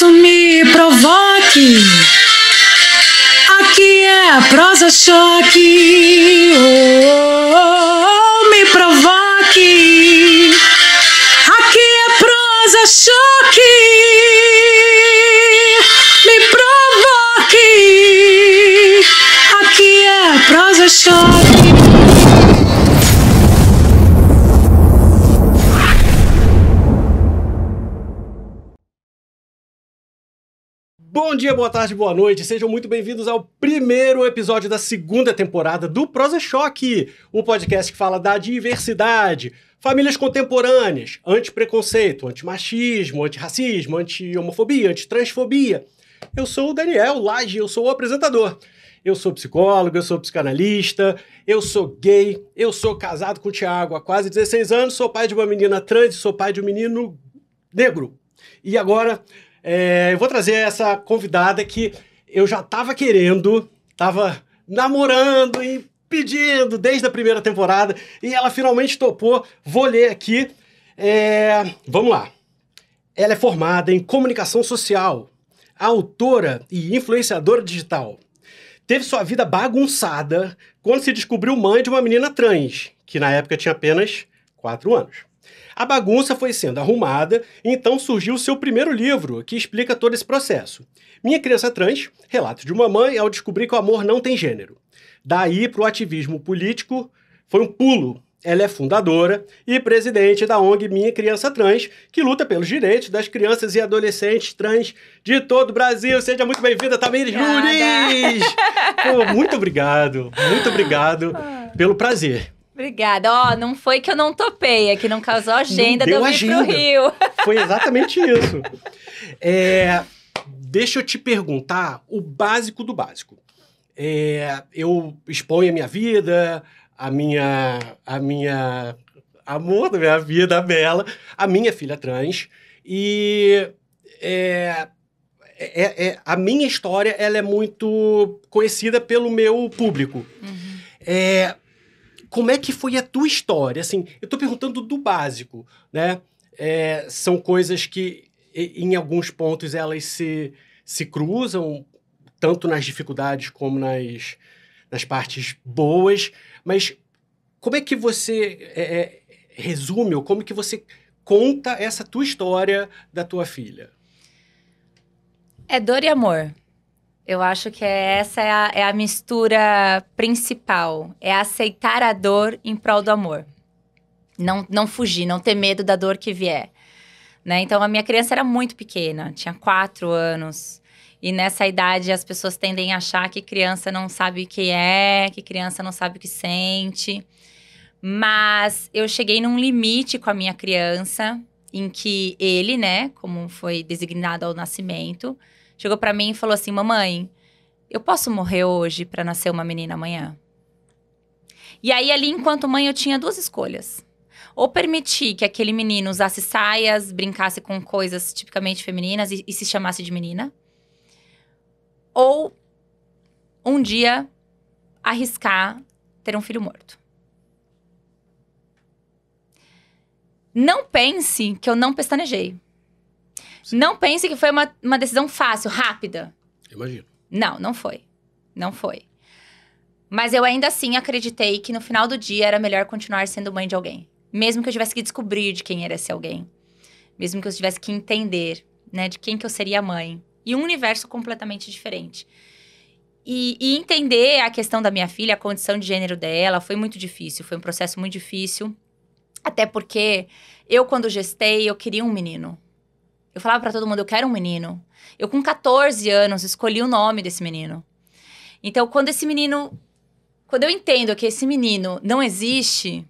isso me provoque. Aqui é a prosa choque. Oh, oh, oh, me provoque. Aqui é prosa choque. Me provoque. Aqui é a prosa choque. dia, boa tarde, boa noite. Sejam muito bem-vindos ao primeiro episódio da segunda temporada do Prosa Choque, o podcast que fala da diversidade, famílias contemporâneas, anti preconceito anti machismo anti-homofobia, racismo anti anti transfobia Eu sou o Daniel Laje, eu sou o apresentador. Eu sou psicólogo, eu sou psicanalista, eu sou gay, eu sou casado com o Tiago há quase 16 anos, sou pai de uma menina trans, sou pai de um menino negro. E agora é, eu vou trazer essa convidada que eu já estava querendo, estava namorando e pedindo desde a primeira temporada e ela finalmente topou. Vou ler aqui. É, vamos lá. Ela é formada em comunicação social, autora e influenciadora digital. Teve sua vida bagunçada quando se descobriu mãe de uma menina trans, que na época tinha apenas 4 anos. A bagunça foi sendo arrumada, e então surgiu o seu primeiro livro, que explica todo esse processo. Minha Criança Trans, relato de uma mãe ao descobrir que o amor não tem gênero. Daí para o ativismo político foi um pulo. Ela é fundadora e presidente da ONG Minha Criança Trans, que luta pelos direitos das crianças e adolescentes trans de todo o Brasil. Seja muito bem-vinda, Tamires Nunes! Muito obrigado, muito obrigado ah. pelo prazer. Obrigada. Ó, oh, não foi que eu não topei, é que não causou agenda não deu de eu agenda. pro Rio. Foi exatamente isso. É, deixa eu te perguntar o básico do básico. É, eu exponho a minha vida, a minha, a minha amor da né, minha vida, a Bela, a minha filha trans e é, é, é, é, a minha história ela é muito conhecida pelo meu público. Uhum. É, como é que foi a tua história? Assim, eu estou perguntando do básico, né? É, são coisas que, em alguns pontos, elas se, se cruzam, tanto nas dificuldades como nas, nas partes boas. Mas como é que você é, é resume ou como que você conta essa tua história da tua filha? É dor e amor. Eu acho que é, essa é a, é a mistura principal. É aceitar a dor em prol do amor. Não, não fugir, não ter medo da dor que vier. Né? Então, a minha criança era muito pequena, tinha quatro anos. E nessa idade, as pessoas tendem a achar que criança não sabe o que é, que criança não sabe o que sente. Mas eu cheguei num limite com a minha criança, em que ele, né, como foi designado ao nascimento, chegou para mim e falou assim: Mamãe, eu posso morrer hoje para nascer uma menina amanhã? E aí, ali, enquanto mãe, eu tinha duas escolhas. Ou permitir que aquele menino usasse saias, brincasse com coisas tipicamente femininas e, e se chamasse de menina. Ou um dia arriscar ter um filho morto. Não pense que eu não pestanejei. Não pense que foi uma, uma decisão fácil, rápida. imagino. Não, não foi. Não foi. Mas eu ainda assim acreditei que no final do dia era melhor continuar sendo mãe de alguém. Mesmo que eu tivesse que descobrir de quem era esse alguém. Mesmo que eu tivesse que entender, né, de quem que eu seria mãe. E um universo completamente diferente. E, e, entender a questão da minha filha, a condição de gênero dela, foi muito difícil. Foi um processo muito difícil. Até porque eu, quando gestei, eu queria um menino. Eu falava para todo mundo, eu quero um menino. Eu com 14 anos escolhi o nome desse menino. Então, quando esse menino, quando eu entendo que esse menino não existe,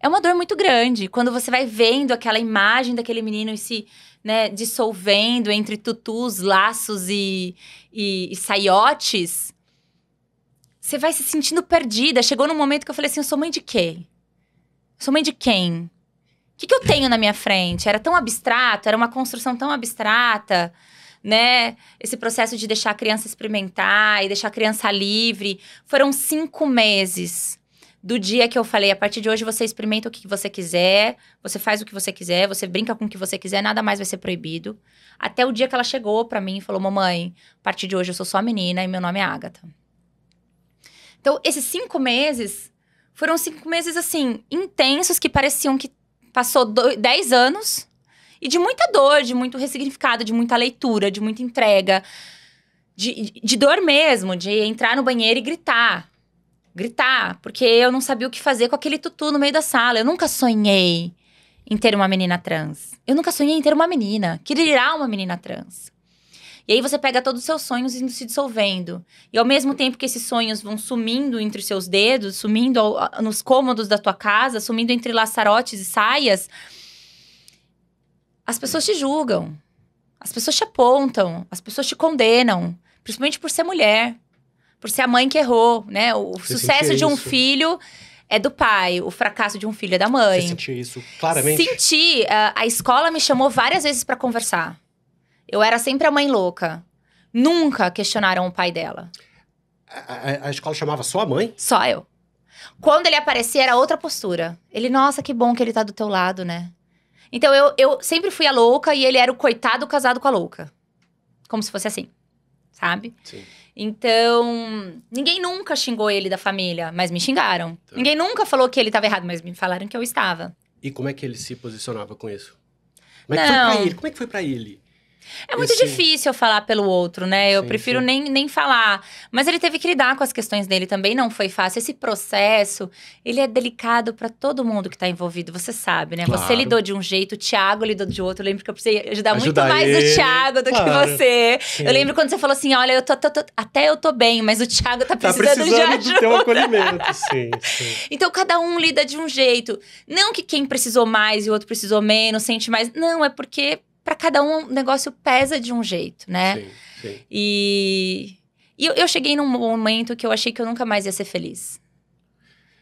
é uma dor muito grande. Quando você vai vendo aquela imagem daquele menino e se né, dissolvendo entre tutus, laços e, e, e saiotes, você vai se sentindo perdida. Chegou num momento que eu falei assim: eu sou mãe de quê? sou mãe de quem? O que, que eu tenho na minha frente? Era tão abstrato, era uma construção tão abstrata, né? Esse processo de deixar a criança experimentar e deixar a criança livre. Foram cinco meses do dia que eu falei: a partir de hoje você experimenta o que você quiser, você faz o que você quiser, você brinca com o que você quiser, nada mais vai ser proibido. Até o dia que ela chegou para mim e falou: Mamãe, a partir de hoje eu sou só menina e meu nome é Agatha. Então, esses cinco meses foram cinco meses assim intensos que pareciam que Passou 10 anos e de muita dor, de muito ressignificado, de muita leitura, de muita entrega, de, de dor mesmo, de entrar no banheiro e gritar. Gritar, porque eu não sabia o que fazer com aquele tutu no meio da sala. Eu nunca sonhei em ter uma menina trans. Eu nunca sonhei em ter uma menina. ir a uma menina trans. E aí você pega todos os seus sonhos indo se dissolvendo. E ao mesmo tempo que esses sonhos vão sumindo entre os seus dedos, sumindo nos cômodos da tua casa, sumindo entre laçarotes e saias, as pessoas te julgam. As pessoas te apontam, as pessoas te condenam, principalmente por ser mulher, por ser a mãe que errou, né? O você sucesso de um isso? filho é do pai, o fracasso de um filho é da mãe. Você sentiu isso claramente? Senti. A, ah, a escola me chamou várias vezes para conversar. Eu era sempre a mãe louca. Nunca questionaram o pai dela. A, a, a escola chamava só a mãe? Só eu. Quando ele aparecia, era outra postura. Ele, nossa, que bom que ele tá do teu lado, né? Então eu, eu sempre fui a louca e ele era o coitado casado com a louca. Como se fosse assim, sabe? Sim. Então, ninguém nunca xingou ele da família, mas me xingaram. Então. Ninguém nunca falou que ele estava errado, mas me falaram que eu estava. E como é que ele se posicionava com isso? Como é não. que foi pra ele? Como é que foi pra ele? É muito Esse... difícil eu falar pelo outro, né? Eu sim, prefiro sim. Nem, nem falar. Mas ele teve que lidar com as questões dele também, não foi fácil. Esse processo, ele é delicado para todo mundo que tá envolvido, você sabe, né? Claro. Você lidou de um jeito, o Thiago lidou de outro. Eu lembro que eu precisei ajudar, ajudar muito mais o Thiago do claro. que você. Sim. Eu lembro quando você falou assim: olha, eu tô, tô, tô, até eu tô bem, mas o Thiago tá precisando, tá precisando de ajuda. acolhimento. sim, Então cada um lida de um jeito. Não que quem precisou mais e o outro precisou menos, sente mais. Não, é porque para cada um o negócio pesa de um jeito, né? Sim, sim. E, e eu, eu, cheguei num momento que eu achei que eu nunca mais ia ser feliz.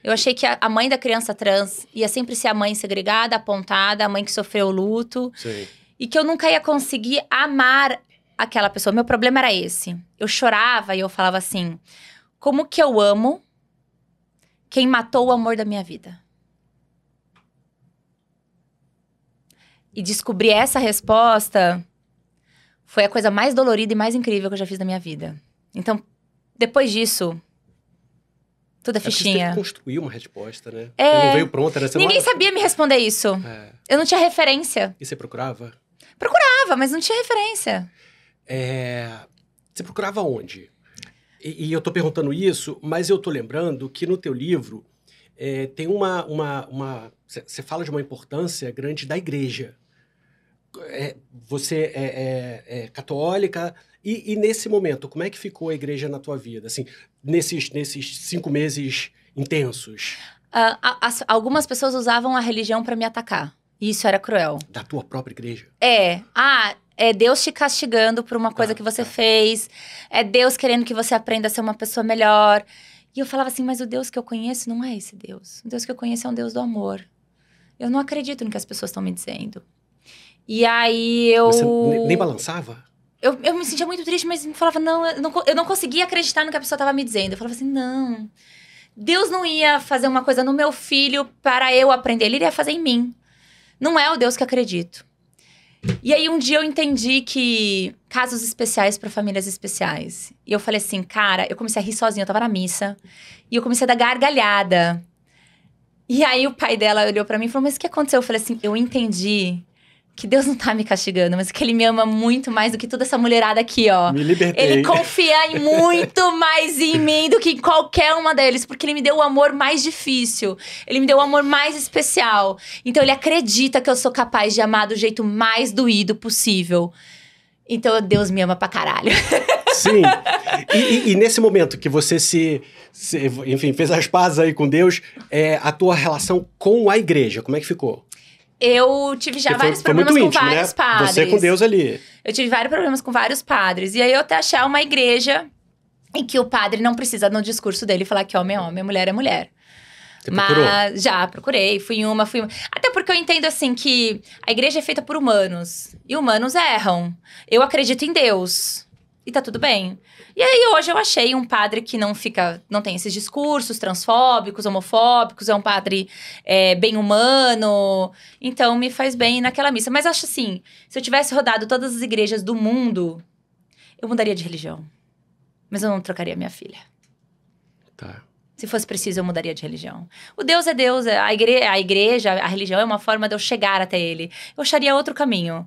Eu achei que a, mãe da criança trans ia sempre ser a mãe segregada, apontada, a mãe que sofreu luto. Sim. E que eu nunca ia conseguir amar aquela pessoa. Meu problema era esse. Eu chorava e eu falava assim: como que eu amo quem matou o amor da minha vida? E descobrir essa resposta foi a coisa mais dolorida e mais incrível que eu já fiz na minha vida. Então, depois disso, tudo é, é fichinha. É você construir uma resposta, né? É... não veio pronta, né? Você Ninguém não... sabia me responder isso. É... Eu não tinha referência. E você procurava? Procurava, mas não tinha referência. É... Você procurava onde? E, e, eu tô perguntando isso, mas eu tô lembrando que no teu livro é, tem uma... Você uma, uma... fala de uma importância grande da igreja é, você é, é, é católica. E, e, nesse momento, como é que ficou a igreja na tua vida? Assim, nesses, nesses cinco meses intensos? Uh, as, algumas pessoas usavam a religião para me atacar. E isso era cruel. Da tua própria igreja? É. Ah, é Deus te castigando por uma coisa tá, que você tá. fez. É Deus querendo que você aprenda a ser uma pessoa melhor. E eu falava assim, mas o Deus que eu conheço não é esse Deus. O Deus que eu conheço é um Deus do amor. Eu não acredito no que as pessoas estão me dizendo. E aí eu. Você nem balançava? Eu, eu me sentia muito triste, mas me falava, não eu, não, eu não conseguia acreditar no que a pessoa estava me dizendo. Eu falava assim, não. Deus não ia fazer uma coisa no meu filho para eu aprender, ele iria fazer em mim. Não é o Deus que acredito. E aí um dia eu entendi que casos especiais para famílias especiais. E eu falei assim, cara, eu comecei a rir sozinha, eu tava na missa, e eu comecei a dar gargalhada. E aí o pai dela olhou para mim e falou: "Mas o que aconteceu?" Eu falei assim: "Eu entendi que Deus não tá me castigando, mas que ele me ama muito mais do que toda essa mulherada aqui, ó. Me libertei. Ele confia em muito mais em mim do que em qualquer uma deles, porque ele me deu o amor mais difícil. Ele me deu o amor mais especial. Então ele acredita que eu sou capaz de amar do jeito mais doído possível. Então Deus me ama pra caralho. Sim. E, e, e nesse momento que você se, se, enfim, fez as pazes aí com Deus, é, a tua relação com a igreja, como é que ficou? eu tive já foi, vários problemas com né? vários né? padres. Você com Deus ali. Eu tive vários problemas com vários padres. E aí eu até achar uma igreja em que o padre não precisa, no discurso dele, falar que homem é homem, mulher é mulher. Você Mas procurou? já procurei, fui em uma, fui uma. Até porque eu entendo assim que a igreja é feita por humanos e humanos erram. Eu acredito em Deus e tá tudo bem. E aí hoje eu achei um padre que não fica, não tem esses discursos transfóbicos, homofóbicos, é um padre é, bem humano, então me faz bem naquela missa. Mas acho assim, se eu tivesse rodado todas as igrejas do mundo, eu mudaria de religião. Mas eu não trocaria minha filha. Tá. Se fosse preciso, eu mudaria de religião. O Deus é Deus, a, igre a igreja, a religião é uma forma de eu chegar até ele. Eu acharia outro caminho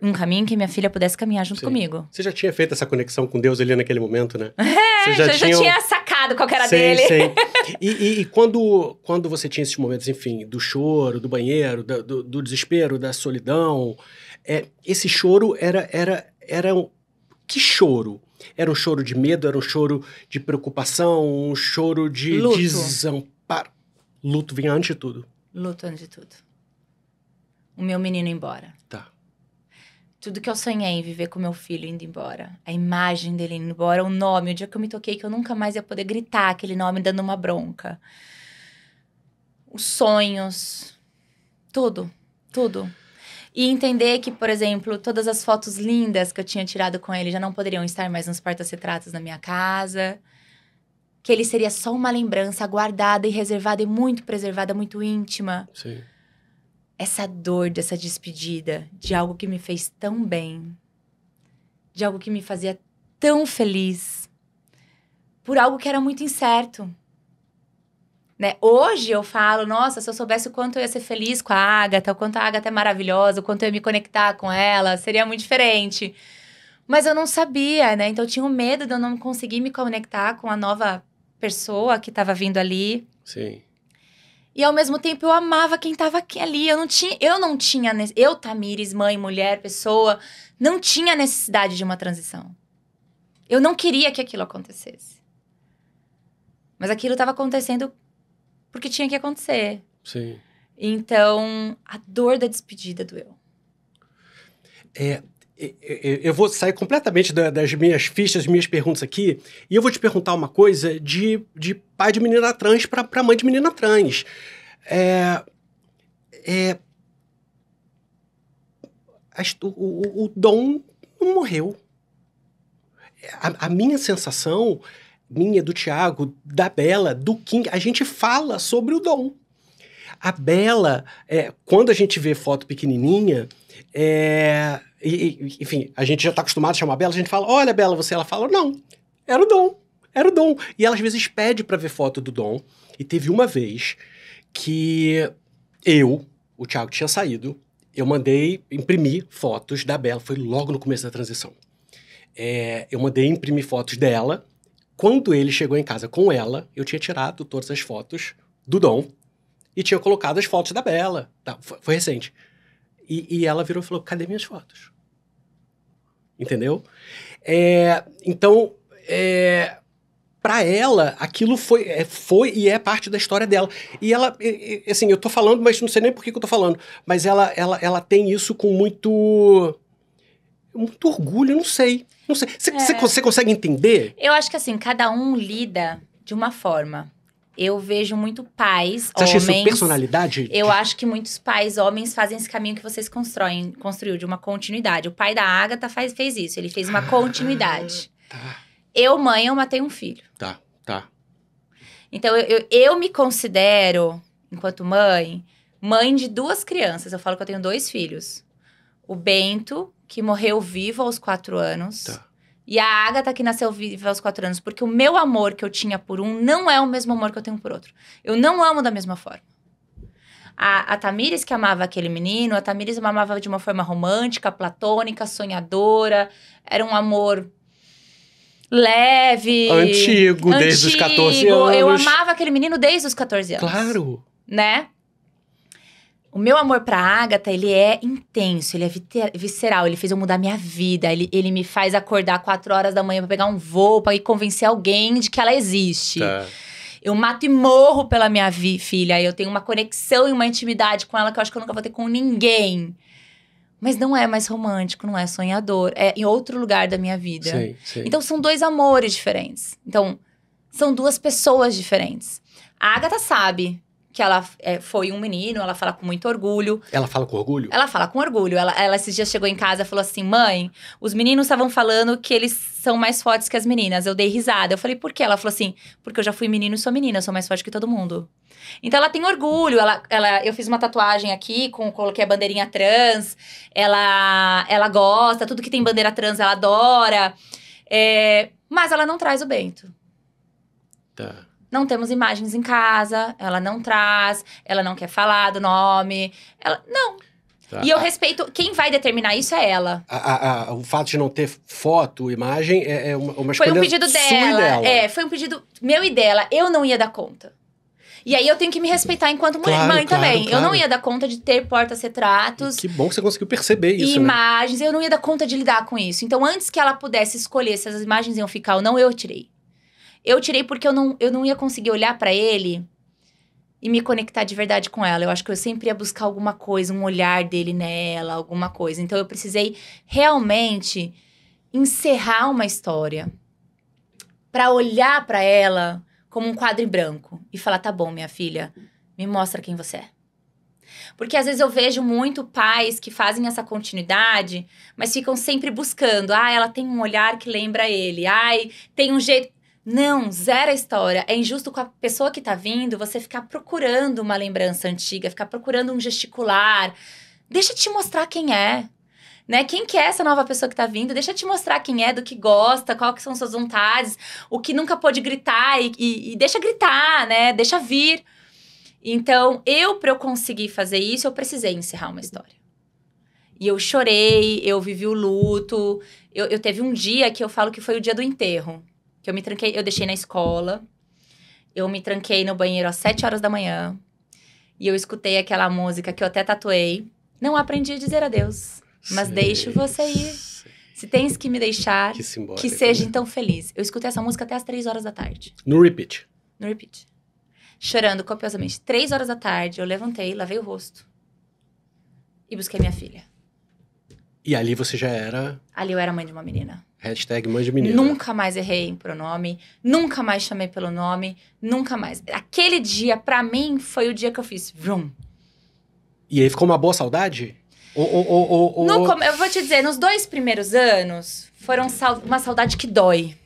um caminho que minha filha pudesse caminhar junto Sim. comigo. Você já tinha feito essa conexão com Deus ali naquele momento, né? É, você já, já, tinha... já tinha sacado qual era dele. Sei. E, e, e, quando, quando você tinha esses momentos, enfim, do choro, do banheiro, do, do, do desespero, da solidão, é, esse choro era, era, era um... Que choro? Era um choro de medo, era um choro de preocupação, um choro de Luto. desamparo. Luto vinha antes de tudo. Luto antes de tudo. O meu menino embora. Tudo que eu sonhei, em viver com meu filho indo embora. A imagem dele indo embora, o nome, o dia que eu me toquei que eu nunca mais ia poder gritar aquele nome dando uma bronca. Os sonhos, tudo, tudo. E entender que, por exemplo, todas as fotos lindas que eu tinha tirado com ele já não poderiam estar mais nos porta-retratos na minha casa. Que ele seria só uma lembrança guardada e reservada e muito preservada, muito íntima. Sim essa dor dessa despedida de algo que me fez tão bem, de algo que me fazia tão feliz, por algo que era muito incerto. Né? Hoje eu falo, nossa, se eu soubesse o quanto eu ia ser feliz com a Agatha, o quanto a Agatha é maravilhosa, o quanto eu ia me conectar com ela, seria muito diferente. Mas eu não sabia, né? Então eu tinha um medo de eu não conseguir me conectar com a nova pessoa que estava vindo ali. Sim. E ao mesmo tempo eu amava quem tava aqui, ali. Eu não tinha, eu não tinha, eu Tamires, mãe, mulher, pessoa, não tinha necessidade de uma transição. Eu não queria que aquilo acontecesse. Mas aquilo estava acontecendo porque tinha que acontecer. Sim. Então, a dor da despedida doeu. É, eu vou sair completamente das minhas fichas, das minhas perguntas aqui, e eu vou te perguntar uma coisa de, de pai de menina trans para mãe de menina trans. É, é, o, o, dom não morreu. A, a minha sensação, minha, do Tiago, da Bela, do King, a gente fala sobre o dom. A Bela, é, quando a gente vê foto pequenininha, é, e, enfim, a gente já está acostumado a chamar a Bela, a gente fala, olha, Bela, você. Ela fala, não, era o Dom, era o Dom. E ela às vezes pede para ver foto do Dom. E teve uma vez que eu, o Thiago tinha saído, eu mandei imprimir fotos da Bela, foi logo no começo da transição. É, eu mandei imprimir fotos dela. Quando ele chegou em casa com ela, eu tinha tirado todas as fotos do Dom e tinha colocado as fotos da Bela. Tá, foi, foi recente. E, e ela virou e falou: cadê minhas fotos? Entendeu? É, então, é, para ela, aquilo foi, é, foi e é parte da história dela. E ela, assim, eu tô falando, mas não sei nem por que, que eu tô falando, mas ela, ela, ela tem isso com muito. Muito orgulho, não sei. Não sei. Você é. consegue entender? Eu acho que assim, cada um lida de uma forma. Eu vejo muito pais, Você homens... Você acha isso personalidade? Eu acho que muitos pais, homens, fazem esse caminho que vocês constroem, construiu, de uma continuidade. O pai da Agatha faz, fez isso, ele fez uma ah, continuidade. Tá. Eu, mãe, eu matei um filho. Tá, tá. Então, eu, eu, eu me considero, enquanto mãe, mãe de duas crianças. Eu falo que eu tenho dois filhos. O Bento, que morreu vivo aos quatro anos. Tá. E a Agatha que nasceu viva aos quatro anos, porque o meu amor que eu tinha por um não é o mesmo amor que eu tenho por outro. Eu não amo da mesma forma. A, a Tamires que amava aquele menino, a Tamires amava de uma forma romântica, platônica, sonhadora. Era um amor leve. Antigo, antigo. desde os 14 anos. Eu amava aquele menino desde os 14 anos. Claro. Né? O meu amor pra Agatha, ele é intenso, ele é visceral, ele fez eu mudar minha vida, ele, ele me faz acordar 4 horas da manhã para pegar um voo, pra ir convencer alguém de que ela existe. Tá. Eu mato e morro pela minha filha, eu tenho uma conexão e uma intimidade com ela que eu acho que eu nunca vou ter com ninguém. Mas não é mais romântico, não é sonhador, é em outro lugar da minha vida. Sim, sim. Então são dois amores diferentes. Então, são duas pessoas diferentes. A Agatha sabe que ela é, foi um menino, ela fala com muito orgulho. Ela fala com orgulho? Ela fala com orgulho. Ela, ela esses dias chegou em casa e falou assim: mãe, os meninos estavam falando que eles são mais fortes que as meninas. Eu dei risada. Eu falei, por quê? Ela falou assim: porque eu já fui menino e sou menina, eu sou mais forte que todo mundo. Então ela tem orgulho. Ela, ela, eu fiz uma tatuagem aqui, com, coloquei a bandeirinha trans. Ela, ela gosta, tudo que tem bandeira trans ela adora. É, mas ela não traz o Bento. Tá não temos imagens em casa, ela não traz, ela não quer falar do nome, ela não. Tá. E eu respeito, quem vai determinar isso é ela. A, a, a, o fato de não ter foto, imagem, é, é uma, uma Foi um pedido dela, dela, É, foi um pedido meu e dela. Eu não ia dar conta. E aí eu tenho que me respeitar enquanto claro, mãe claro, também. Claro. Eu não ia dar conta de ter portas-retratos. Que bom que você conseguiu perceber isso. Né? Imagens, né? eu não ia dar conta de lidar com isso. Então, antes que ela pudesse escolher se as imagens iam ficar ou não, eu tirei. Eu tirei porque eu não, eu não ia conseguir olhar para ele e me conectar de verdade com ela. Eu acho que eu sempre ia buscar alguma coisa, um olhar dele nela, alguma coisa. Então eu precisei realmente encerrar uma história para olhar para ela como um quadro em branco e falar: "Tá bom, minha filha, me mostra quem você é". Porque às vezes eu vejo muito pais que fazem essa continuidade, mas ficam sempre buscando. Ah, ela tem um olhar que lembra ele. Ai, tem um jeito. Não, zero a história. É injusto com a pessoa que tá vindo você ficar procurando uma lembrança antiga, ficar procurando um gesticular. Deixa eu te mostrar quem é. Né? Quem que é essa nova pessoa que tá vindo? Deixa eu te mostrar quem é, do que gosta, qual que são suas vontades, o que nunca pôde gritar e, e, e deixa gritar, né? Deixa vir. Então, eu, para eu conseguir fazer isso, eu precisei encerrar uma história. E eu chorei, eu vivi o luto. Eu, eu teve um dia que eu falo que foi o dia do enterro. Que eu me tranquei, eu deixei na escola. Eu me tranquei no banheiro às 7 horas da manhã. E eu escutei aquela música que eu até tatuei. Não aprendi a dizer adeus, mas Sim. deixo você ir. Se tens que me deixar, que, que seja né? então feliz. Eu escutei essa música até as 3 horas da tarde. No repeat. No repeat. Chorando copiosamente. 3 horas da tarde, eu levantei, lavei o rosto. E busquei minha filha. E ali você já era. Ali eu era mãe de uma menina. Hashtag de menino. Nunca mais errei em pronome, nunca mais chamei pelo nome, nunca mais. Aquele dia, para mim, foi o dia que eu fiz vrum. E aí ficou uma boa saudade? Ou, ou, ou, no, eu vou te dizer, nos dois primeiros anos, foram sal uma saudade que dói.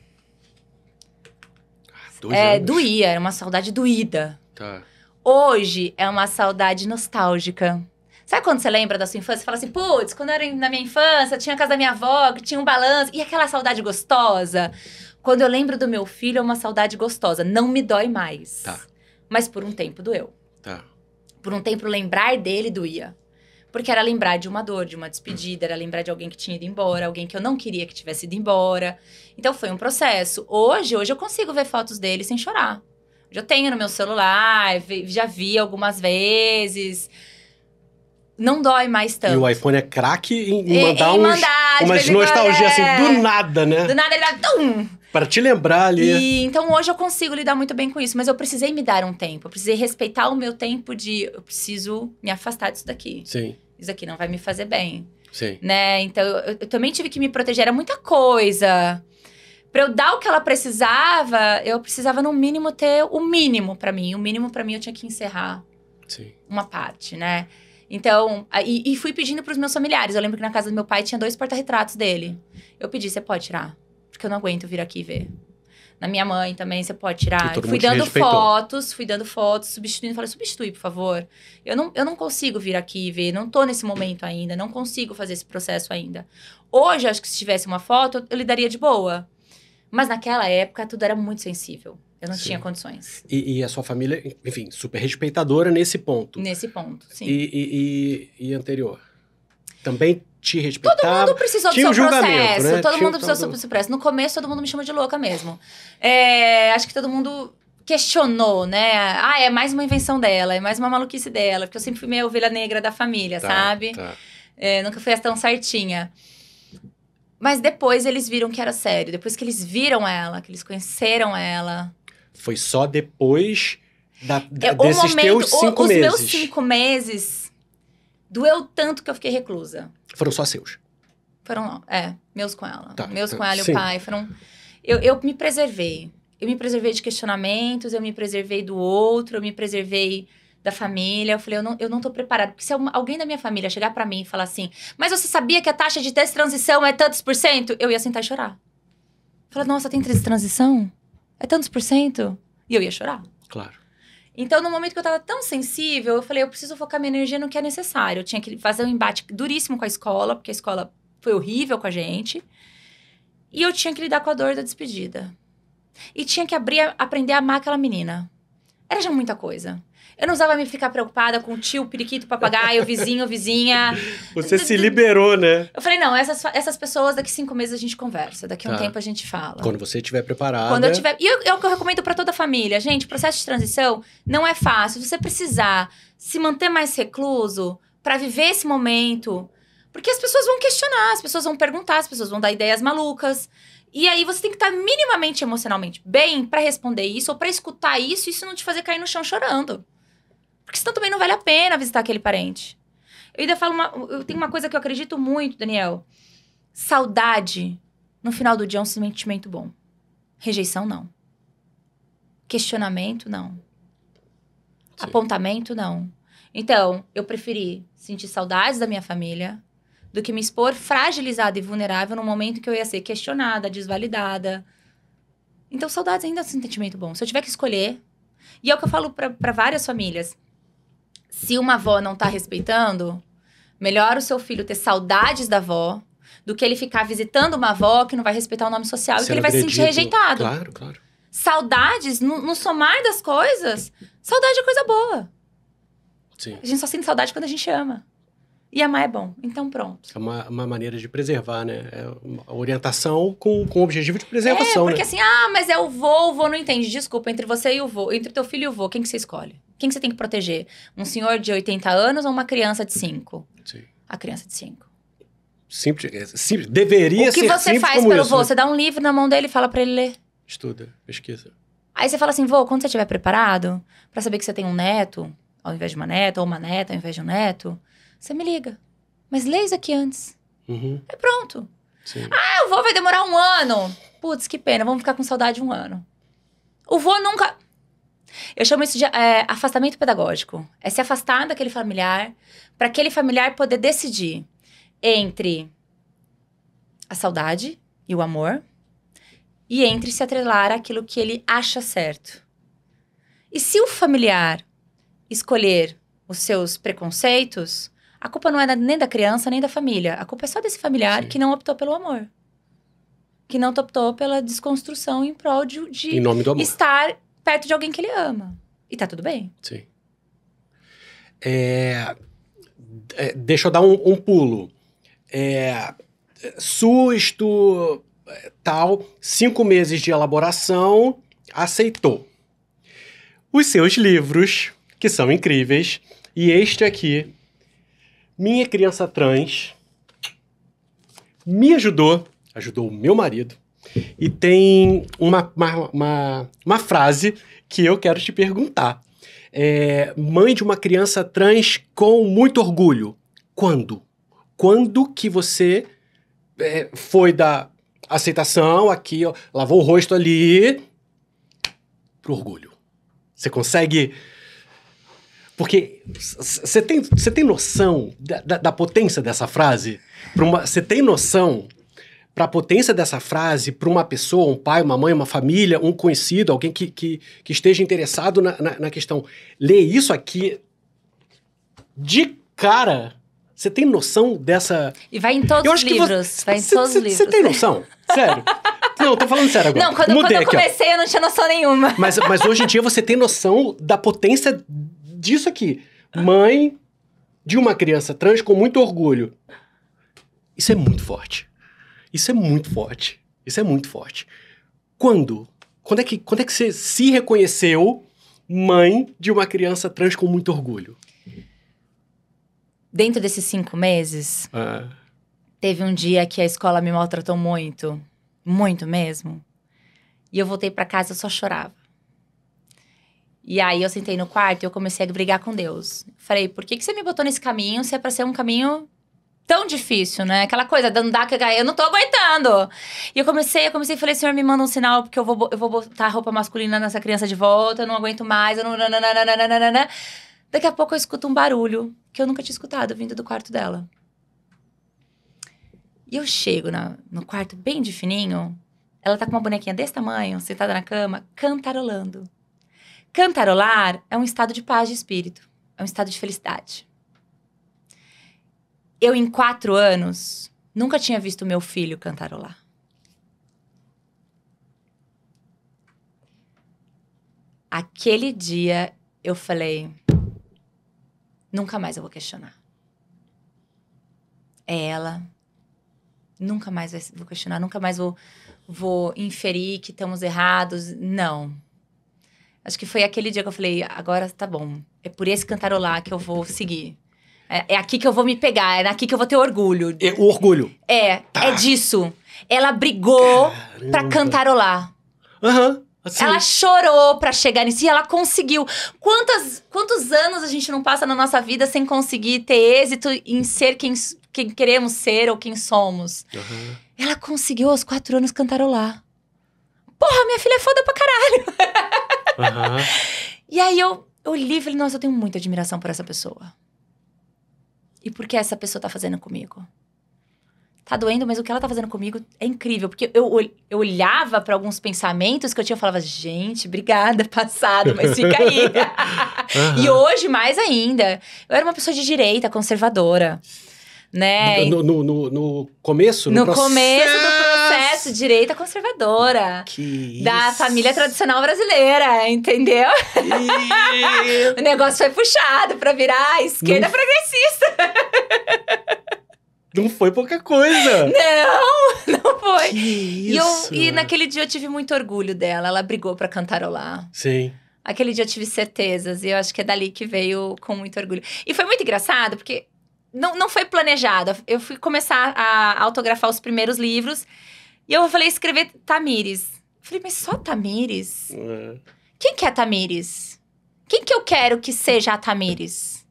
Ah, dois é, anos. doía, era uma saudade doída. Tá. Hoje é uma saudade nostálgica. Sabe quando você lembra da sua infância? Você fala assim, putz, quando eu era na minha infância, tinha a casa da minha avó, tinha um balanço. E aquela saudade gostosa? Quando eu lembro do meu filho, é uma saudade gostosa. Não me dói mais. Tá. Mas por um tempo doeu. Tá. Por um tempo lembrar dele doía. Porque era lembrar de uma dor, de uma despedida, era lembrar de alguém que tinha ido embora, alguém que eu não queria que tivesse ido embora. Então foi um processo. Hoje, hoje eu consigo ver fotos dele sem chorar. Já eu tenho no meu celular, já vi algumas vezes não dói mais tanto. E o iPhone é craque em mandar, e, em mandar uns, tipo, umas nostalgias assim, do é. nada, né? Do nada ele vai... Tum! Pra te lembrar ali. E, então hoje eu consigo lidar muito bem com isso, mas eu precisei me dar um tempo. Eu precisei respeitar o meu tempo de... Eu preciso me afastar disso daqui. Sim. Isso aqui não vai me fazer bem. Sim. Né? Então eu, eu também tive que me proteger. Era muita coisa para eu dar o que ela precisava, eu precisava no mínimo ter o mínimo para mim. O mínimo para mim eu tinha que encerrar Sim. uma parte, né? Então, e, e fui pedindo para os meus familiares. Eu lembro que na casa do meu pai tinha dois porta-retratos dele. Eu pedi, você pode tirar? Porque eu não aguento vir aqui ver. Na minha mãe também, você pode tirar. Fui dando fotos, fui dando fotos, substituindo. Falei, substitui, por favor. Eu não, eu não consigo vir aqui ver, não tô nesse momento ainda, não consigo fazer esse processo ainda. Hoje, acho que se tivesse uma foto, eu lhe daria de boa. Mas naquela época, tudo era muito sensível. Eu não sim. tinha condições. E, e, a sua família, enfim, super respeitadora nesse ponto. Nesse ponto, sim. E, e, e anterior? Também te respeitava? Todo mundo precisou do seu um processo. Né? Todo Tinha mundo precisou todo... do seu processo. No começo, todo mundo me chama de louca mesmo. É, acho que todo mundo questionou, né? Ah, é mais uma invenção dela, é mais uma maluquice dela. Porque eu sempre fui meio ovelha negra da família, tá, sabe? Tá. É, nunca fui tão certinha. Mas depois eles viram que era sério. Depois que eles viram ela, que eles conheceram ela foi só depois da, da, é, desses momento, teus cinco o, meses. Os meus cinco meses doeu tanto que eu fiquei reclusa. Foram só seus? Foram, é, meus com ela. Tá, meus tá, com ela e o pai. Foram, eu, eu me preservei. Eu me preservei de questionamentos, eu me preservei do outro, eu me preservei da família. Eu falei, eu não, eu não tô preparada. Porque se alguém da minha família chegar para mim e falar assim, mas você sabia que a taxa de transição é tantos por cento? Eu ia sentar e chorar. Falar, nossa, tem transição? é tantos por cento? E eu ia chorar. Claro. Então, no momento que eu tava tão sensível, eu falei, eu preciso focar minha energia no que é necessário. Eu tinha que fazer um embate duríssimo com a escola, porque a escola foi horrível com a gente. E eu tinha que lidar com a dor da despedida. E tinha que abrir, aprender a amar aquela menina. Era já muita coisa. Eu não usava me ficar preocupada com o tio, o periquito, o papagaio, o vizinho, vizinha. Você se liberou, né? Eu falei, não, essas, essas pessoas daqui cinco meses a gente conversa, daqui tá. um tempo a gente fala. Quando você estiver preparada. Quando eu tiver. E é o que eu recomendo para toda a família. Gente, processo de transição não é fácil. Se você precisar se manter mais recluso para viver esse momento, porque as pessoas vão questionar, as pessoas vão perguntar, as pessoas vão dar ideias malucas. E aí você tem que estar tá minimamente emocionalmente bem para responder isso ou para escutar isso e isso não te fazer cair no chão chorando. Porque senão também não vale a pena visitar aquele parente. Eu ainda falo uma, eu tenho uma coisa que eu acredito muito, Daniel. Saudade no final do dia é um sentimento bom. Rejeição não. Questionamento não. Sim. Apontamento não. Então, eu preferi sentir saudades da minha família do que me expor fragilizada e vulnerável num momento que eu ia ser questionada, desvalidada. Então, saudades ainda é um sentimento bom. Se eu tiver que escolher, e é o que eu falo para várias famílias se uma avó não tá respeitando, melhor o seu filho ter saudades da avó do que ele ficar visitando uma avó que não vai respeitar o nome social e que ele vai acredito. se sentir rejeitado. Claro, claro. Saudades, no, no somar das coisas, saudade é coisa boa. Sim. A gente só sente saudade quando a gente ama. E amar é bom. Então, pronto. É uma, uma maneira de preservar, né? É orientação com, com o objetivo de preservação. É, porque né? assim, ah, mas é o vô, o vô não entende. Desculpa, entre você e o vô, entre teu filho e o vô, quem que você escolhe? Quem que você tem que proteger? Um senhor de 80 anos ou uma criança de 5? Sim. A criança de 5. Simples, é, simples. Deveria ser. O que ser você faz pelo isso, vô? Né? Você dá um livro na mão dele e fala para ele ler. Estuda, pesquisa. Aí você fala assim, vô, quando você estiver preparado para saber que você tem um neto, ao invés de uma neta, ou uma neta ao invés de um neto, você me liga. Mas leis aqui antes. Uhum. É pronto. Sim. Ah, o voo vai demorar um ano. Putz, que pena, vamos ficar com saudade um ano. O voo nunca. Eu chamo isso de é, afastamento pedagógico. É se afastar daquele familiar para aquele familiar poder decidir entre a saudade e o amor e entre se atrelar àquilo que ele acha certo. E se o familiar escolher os seus preconceitos, a culpa não é nem da criança, nem da família. A culpa é só desse familiar Sim. que não optou pelo amor. Que não optou pela desconstrução em prol de, de em estar perto de alguém que ele ama. E tá tudo bem. Sim. É, é, deixa eu dar um, um pulo. É, susto, é, tal, cinco meses de elaboração, aceitou. Os seus livros, que são incríveis, e este aqui, minha criança trans me ajudou, ajudou o meu marido. E tem uma, uma, uma, uma frase que eu quero te perguntar. É, mãe de uma criança trans com muito orgulho. Quando? Quando que você é, foi da aceitação aqui, ó, lavou o rosto ali, pro orgulho? Você consegue porque você tem, tem noção da, da, da, potência dessa frase? Você tem noção para a potência dessa frase para uma pessoa, um pai, uma mãe, uma família, um conhecido, alguém que, que, que esteja interessado na, na, na questão? Ler isso aqui de cara. Você tem noção dessa. E vai em todos os livros. Você, vai em cê, todos os livros. Você tem noção? Sério? Não, tô falando sério agora. Não, quando, quando eu comecei, eu não tinha noção nenhuma. Mas, mas hoje em dia você tem noção da potência disso aqui. Mãe de uma criança trans com muito orgulho. Isso é muito forte. Isso é muito forte. Isso é muito forte. Quando? Quando é que, quando é que você se reconheceu mãe de uma criança trans com muito orgulho? Dentro desses cinco meses, ah. teve um dia que a escola me maltratou muito. Muito mesmo. E eu voltei para casa, eu só chorava. E aí eu sentei no quarto e eu comecei a brigar com Deus. Falei, por que, que você me botou nesse caminho se é pra ser um caminho tão difícil, né? Aquela coisa, andar que eu não tô aguentando. E eu comecei, eu comecei e falei, senhor, me manda um sinal, porque eu vou, eu vou botar roupa masculina nessa criança de volta, eu não aguento mais, eu não. Nananana. Daqui a pouco eu escuto um barulho que eu nunca tinha escutado vindo do quarto dela. E eu chego na, no quarto bem de fininho, ela tá com uma bonequinha desse tamanho, sentada na cama, cantarolando. Cantarolar é um estado de paz de espírito, é um estado de felicidade. Eu, em quatro anos, nunca tinha visto meu filho cantarolar. Aquele dia eu falei: nunca mais eu vou questionar. É ela. Nunca mais vou questionar, nunca mais vou, vou inferir que estamos errados. Não Acho que foi aquele dia que eu falei, agora tá bom. É por esse cantarolar que eu vou seguir. É, é aqui que eu vou me pegar, é aqui que eu vou ter orgulho. É, o orgulho. É, tá. é disso. Ela brigou Caramba. pra cantarolar. Aham. Uhum. Assim. Ela chorou para chegar nisso e ela conseguiu. Quantas, quantos anos a gente não passa na nossa vida sem conseguir ter êxito em ser quem, quem queremos ser ou quem somos? Uhum. Ela conseguiu aos quatro anos cantarolar porra, minha filha é foda pra caralho. Uhum. e aí eu olhei e falei, nossa, eu tenho muita admiração por essa pessoa. E por que essa pessoa tá fazendo comigo? Tá doendo, mas o que ela tá fazendo comigo é incrível. Porque eu, eu olhava para alguns pensamentos que eu tinha, e falava, gente, obrigada, passado, mas fica aí. uhum. E hoje, mais ainda, eu era uma pessoa de direita, conservadora né? No, no, no, no começo, no, no começo do processo, direita conservadora. Que isso. Da família tradicional brasileira, entendeu? E... o negócio foi puxado para virar esquerda Não... progressista. Não foi pouca coisa. Não, não foi. Que isso. E, eu, e naquele dia eu tive muito orgulho dela. Ela brigou para cantarolar. Sim. Aquele dia eu tive certezas e eu acho que é dali que veio com muito orgulho. E foi muito engraçado porque não, não foi planejado. Eu fui começar a autografar os primeiros livros e eu falei escrever Tamires. falei, mas só Tamires? É. Quem que é Tamires? Quem que eu quero que seja a Tamires?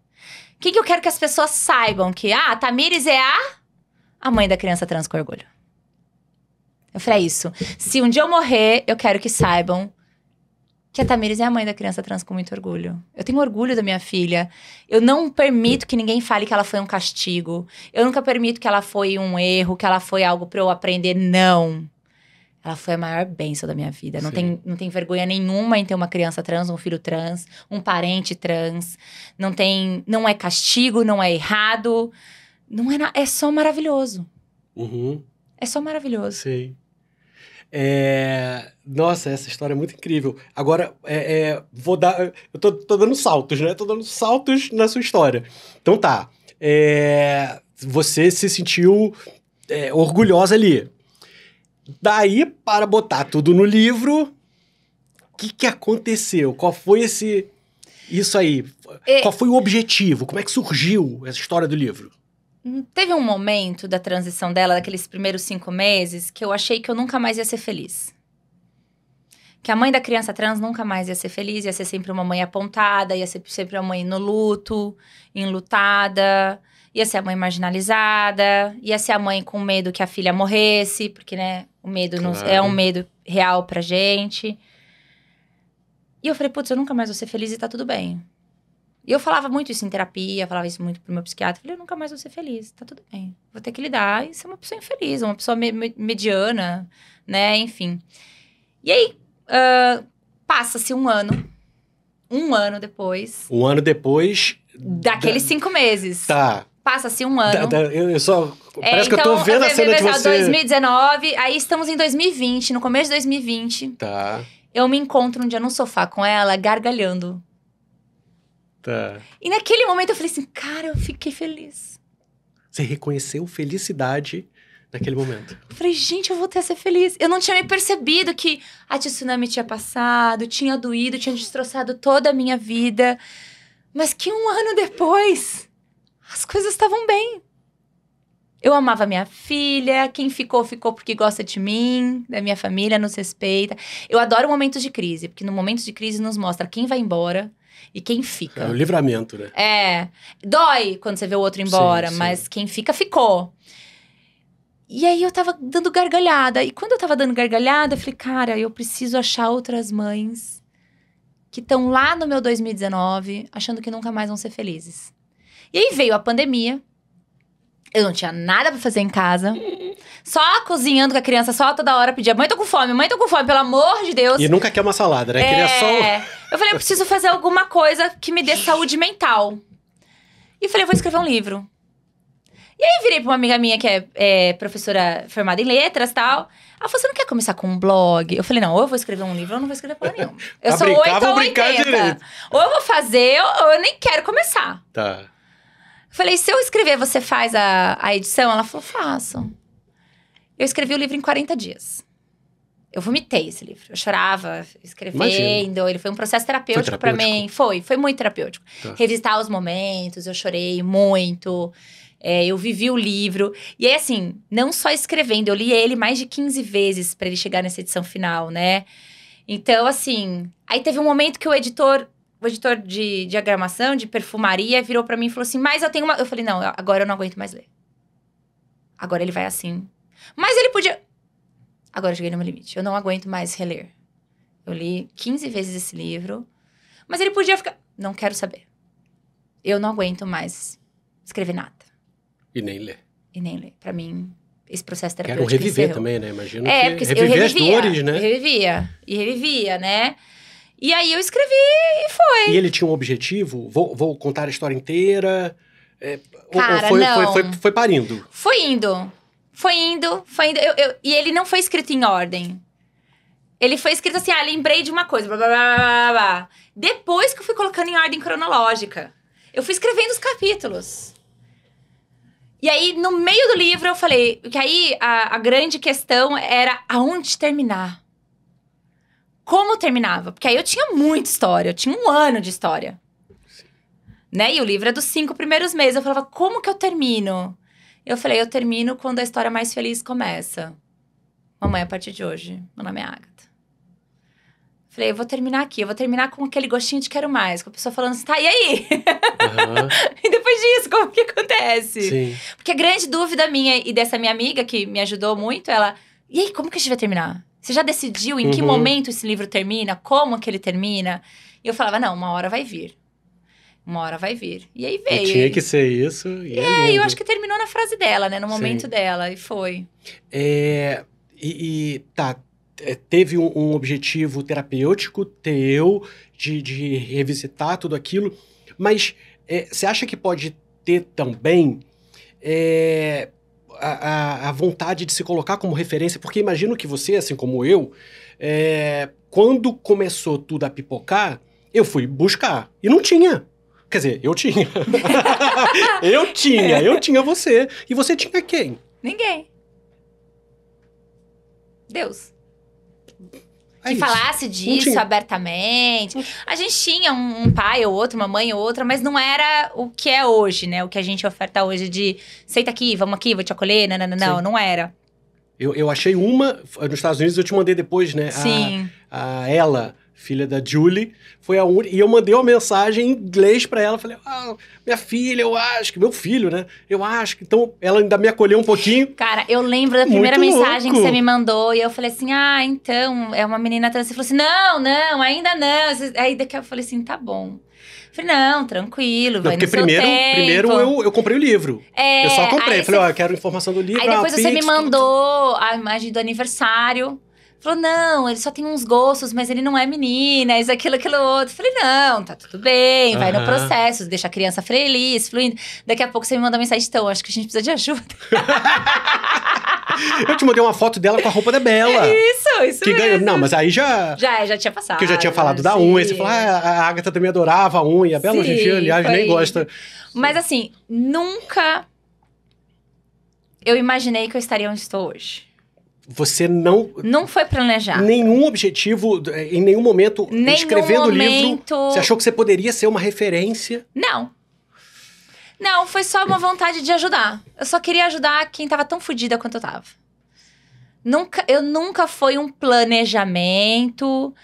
Quem que eu quero que as pessoas saibam que ah, a Tamires é a a mãe da criança trans com orgulho. Eu falei, é isso. Se um dia eu morrer, eu quero que saibam que a Tamires é a mãe da criança trans com muito orgulho. Eu tenho orgulho da minha filha. Eu não permito que ninguém fale que ela foi um castigo. Eu nunca permito que ela foi um erro, que ela foi algo para eu aprender. Não. Ela foi a maior bênção da minha vida. Não tem, não tem vergonha nenhuma em ter uma criança trans, um filho trans, um parente trans. Não tem, não é castigo, não é errado. Não é, na, é só maravilhoso. Uhum. É só maravilhoso. Sim. É... Nossa, essa história é muito incrível. Agora, é, é... vou dar. Eu tô, tô, dando saltos, né? Tô dando saltos na sua história. Então tá. É, você se sentiu é, orgulhosa ali. Daí, para botar tudo no livro, o que, que aconteceu? Qual foi esse. Isso aí. É. Qual foi o objetivo? Como é que surgiu essa história do livro? Hum, teve um momento da transição dela, daqueles primeiros cinco meses, que eu achei que eu nunca mais ia ser feliz. Que a mãe da criança trans nunca mais ia ser feliz, ia ser sempre uma mãe apontada, ia ser sempre uma mãe no luto, enlutada, ia ser a mãe marginalizada, ia ser a mãe com medo que a filha morresse, porque, né, o medo é claro. é um medo real pra gente. E eu falei, putz, eu nunca mais vou ser feliz e tá tudo bem. E eu falava muito isso em terapia, falava isso muito pro meu psiquiatra. Falei, eu nunca mais vou ser feliz, tá tudo bem. Vou ter que lidar e ser uma pessoa infeliz, uma pessoa me mediana, né? Enfim. E aí, uh, passa-se um ano. Um ano depois. Um ano depois. Daqueles da... cinco meses. Tá. Passa-se um ano. Da, da, eu só. É, parece então, que eu tô então, vendo a é, cena de é, é, você. 2019, aí estamos em 2020, no começo de 2020. Tá. Eu me encontro um dia no sofá com ela, gargalhando Tá. E naquele momento eu falei assim, cara, eu fiquei feliz. Você reconheceu felicidade naquele momento. Eu falei, gente, eu voltei a ser feliz. Eu não tinha me percebido que a tsunami tinha passado, tinha doído, tinha destroçado toda a minha vida. Mas que um ano depois, as coisas estavam bem. Eu amava minha filha, quem ficou, ficou porque gosta de mim, da minha família, nos respeita. Eu adoro momentos de crise, porque no momento de crise nos mostra quem vai embora, e quem fica. É o livramento, né? É. Dói quando você vê o outro embora, sim, sim. mas quem fica, ficou. E aí eu tava dando gargalhada. E quando eu tava dando gargalhada, eu falei, cara, eu preciso achar outras mães que estão lá no meu 2019, achando que nunca mais vão ser felizes. E aí veio a pandemia, eu não tinha nada pra fazer em casa. Só cozinhando com a criança, só toda hora pedia: mãe, tô com fome, mãe, tô com fome, pelo amor de Deus. E nunca quer uma salada, né? Queria só. É. Eu falei: eu preciso fazer alguma coisa que me dê saúde mental. E falei: vou escrever um livro. E aí virei pra uma amiga minha que é, é professora formada em letras e tal. Ela falou: você não quer começar com um blog? Eu falei, não, ou eu vou escrever um livro ou eu não vou escrever porra nenhuma. Eu tá sou brincar, 8 tá ou 80. Ou eu vou fazer, ou eu nem quero começar. Tá. Falei, se eu escrever, você faz a, a edição? Ela falou, faço. Eu escrevi o livro em 40 dias. Eu vomitei esse livro. Eu chorava escrevendo. Imagina. Ele foi um processo terapêutico para mim. Foi, foi muito terapêutico. Tá. Revisitar os momentos, eu chorei muito. É, eu vivi o livro. E aí, assim, não só escrevendo, eu li ele mais de 15 vezes para ele chegar nessa edição final, né? Então, assim. Aí teve um momento que o editor o editor de diagramação, de perfumaria, virou para mim e falou assim: Mas eu tenho uma. Eu falei: Não, agora eu não aguento mais ler. Agora ele vai assim. Mas ele podia. Agora eu cheguei no meu limite. Eu não aguento mais reler. Eu li 15 vezes esse livro. Mas ele podia ficar. Não quero saber. Eu não aguento mais escrever nada. E nem ler. E nem ler. Pra mim, esse processo terapêutico. Quero reviver também, né? Imagino. É, que porque reviver eu revivia, as dores, né? Revivia. E revivia, né? E aí eu escrevi e foi. E ele tinha um objetivo? Vou, vou contar a história inteira? É, Cara, ou foi, não. Foi, foi, foi parindo? Foi indo. Foi indo, foi indo. Eu, eu, e ele não foi escrito em ordem. Ele foi escrito assim, ah, lembrei de uma coisa, blá, blá, blá, blá, Depois que eu fui colocando em ordem cronológica. Eu fui escrevendo os capítulos. E aí, no meio do livro, eu falei... Que aí, a, a grande questão era aonde terminar como terminava. Porque aí eu tinha muita história, eu tinha um ano de história. Sim. Né? E o livro é dos cinco primeiros meses. Eu falava, como que eu termino? Eu falei, eu termino quando a história mais feliz começa. Mamãe, a partir de hoje, meu nome é Agatha. Falei, eu vou terminar aqui, eu vou terminar com aquele gostinho de quero mais, com a pessoa falando assim, tá, e aí? Uhum. e depois disso, como que acontece? Sim. Porque a grande dúvida minha e dessa minha amiga, que me ajudou muito, ela, e aí, como que a gente vai terminar? Você já decidiu em que uhum. momento esse livro termina? Como que ele termina? E eu falava, não, uma hora vai vir. Uma hora vai vir. E aí veio. E tinha que ser isso. E, é, é eu acho que terminou na frase dela, né? No momento Sim. dela. E foi. É, e, e tá, é, teve um, um, objetivo terapêutico teu de, de revisitar tudo aquilo, mas é, você é, acha que pode ter também é, a, a vontade de se colocar como referência, porque imagino que você, assim como eu, é, quando começou tudo a pipocar, eu fui buscar e não tinha. Quer dizer, eu tinha. eu tinha, eu tinha você. E você tinha quem? Ninguém. Deus. É que falasse disso abertamente. A gente tinha um, um, pai ou outro, uma mãe ou outra, mas não era o que é hoje, né? O que a gente oferta hoje de senta aqui, vamos aqui, vou te acolher, não, não, não, não, não era. Eu, eu achei uma, nos Estados Unidos eu te mandei depois, né? Sim. A, a ela, filha da Julie, foi a única. E eu mandei uma mensagem em inglês para ela. Falei, ah, minha filha, eu acho que. Meu filho, né? Eu acho que. Então, ela ainda me acolheu um pouquinho. Cara, eu lembro da primeira Muito mensagem louco. que você me mandou. E eu falei assim: ah, então, é uma menina trans. Você falou assim: não, não, ainda não. Aí daqui eu falei assim: tá bom. Falei, não, tranquilo, não, vai porque primeiro, tempo. primeiro eu, eu comprei o livro. É, eu só comprei. Falei, ó, você... oh, quero informação do livro. Aí ah, depois ah, você Pix, me mandou tudo. a imagem do aniversário. Falou, não, ele só tem uns gostos, mas ele não é menina, isso, aquilo, aquilo outro. Falei, não, tá tudo bem, vai uhum. no processo, deixa a criança feliz, fluindo. Daqui a pouco você me manda mensagem, então, acho que a gente precisa de ajuda. eu te mandei uma foto dela com a roupa da Bela. isso, isso que Não, mas aí já... Já, é, já tinha passado. Que eu já tinha falado sim. da unha, você falou, ah, a Agatha também adorava a unha, a Bela, sim, hoje em dia, aliás, foi... nem gosta. Mas assim, nunca eu imaginei que eu estaria onde estou hoje você não não foi planejado nenhum objetivo é, em nenhum momento nenhum escrevendo o livro você achou que você poderia ser uma referência não não foi só uma vontade de ajudar eu só queria ajudar quem tava tão fodida quanto eu tava nunca eu nunca foi um planejamento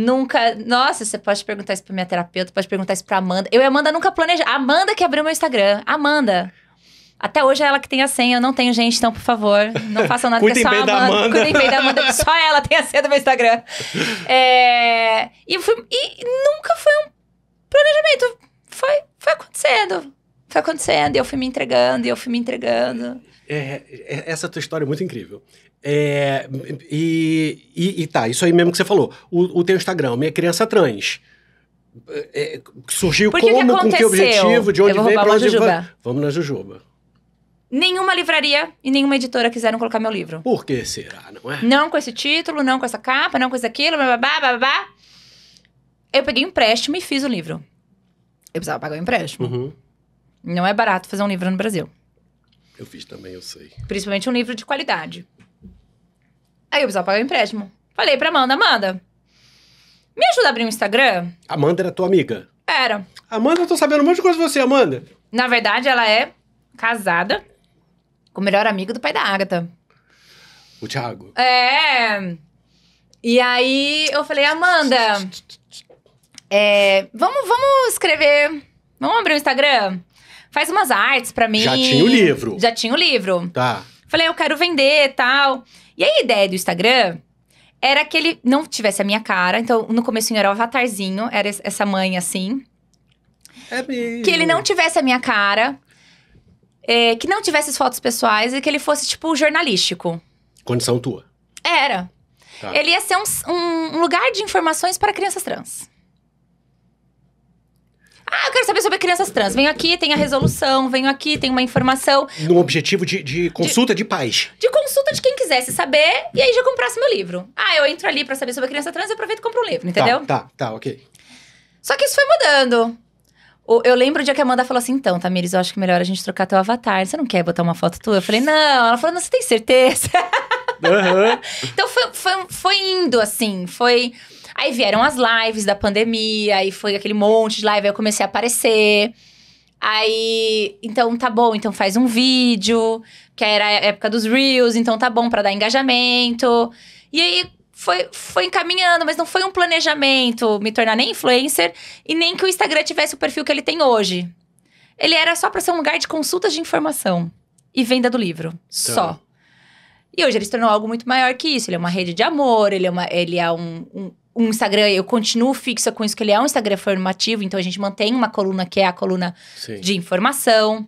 Nunca. Nossa, você pode perguntar isso pra minha terapeuta, pode perguntar isso pra Amanda. Eu e Amanda nunca planejamos. Amanda que abriu meu Instagram. Amanda. Até hoje é ela que tem a senha, eu não tenho, gente, então, por favor, não façam nada, Cuidem que é só bem a Amanda. Da Amanda. Cuidem bem da Amanda, que só ela tem a senha do meu Instagram. É, e, fui, e nunca foi um planejamento, foi, foi acontecendo, foi acontecendo, e eu fui me entregando, e eu fui me entregando. É, é, é, essa tua história é muito incrível. É, e, e, e, tá, isso aí mesmo que você falou. O, o teu Instagram, Minha Criança Trans. É, é surgiu Porque como, que com que objetivo, de onde veio, pra onde vai. Vamos na Jujuba nenhuma livraria e nenhuma editora quiseram colocar meu livro. Por que será, não é? Não com esse título, não com essa capa, não com isso aquilo, babá, babá. babá. Eu peguei um empréstimo e fiz o livro. Eu precisava pagar o empréstimo. Uhum. Não é barato fazer um livro no Brasil. Eu fiz também, eu sei. Principalmente um livro de qualidade. Aí eu precisava pagar o empréstimo. Falei pra Amanda, Amanda, me ajuda a abrir um Instagram? Amanda era tua amiga? Era. Amanda, eu tô sabendo um monte de coisa de você, Amanda. Na verdade, ela é casada o melhor amigo do pai da Agatha. O Thiago. É. E aí eu falei, Amanda, é, vamos, vamos escrever. Vamos abrir o Instagram? Faz umas artes pra mim. Já tinha o livro. Já tinha o livro. Tá. Falei, eu quero vender tal. E a ideia do Instagram era que ele não tivesse a minha cara. Então, no começo era o avatarzinho, era essa mãe assim. É mesmo. Que ele não tivesse a minha cara, é, que não tivesse fotos pessoais e que ele fosse, tipo, jornalístico. Condição tua? Era. Tá. Ele ia ser um, um lugar de informações para crianças trans. Ah, eu quero saber sobre crianças trans. Venho aqui, tem a resolução, venho aqui, tem uma informação. No objetivo de, de consulta de, de pais. De consulta de quem quisesse saber, e aí já comprasse meu livro. Ah, eu entro ali para saber sobre criança trans e aproveito e compro um livro, tá, entendeu? Tá, tá, tá, ok. Só que isso foi mudando. Eu lembro o dia que a Amanda falou assim: então, Tamires, eu acho que melhor a gente trocar teu avatar. Você não quer botar uma foto tua? Eu falei: não. Ela falou: não, você tem certeza? Uhum. então foi, foi, foi indo assim. Foi. Aí vieram as lives da pandemia, aí foi aquele monte de live, aí eu comecei a aparecer. Aí, então tá bom, então faz um vídeo, que era a época dos Reels, então tá bom para dar engajamento. E aí foi, foi encaminhando, mas não foi um planejamento me tornar nem influencer e nem que o Instagram tivesse o perfil que ele tem hoje. Ele era só para ser um lugar de consultas de informação e venda do livro, então. só. E hoje ele se tornou algo muito maior que isso. Ele é uma rede de amor, ele é, uma, ele é um, um, um Instagram. Eu continuo fixa com isso, que ele é um Instagram formativo, então a gente mantém uma coluna que é a coluna Sim. de informação,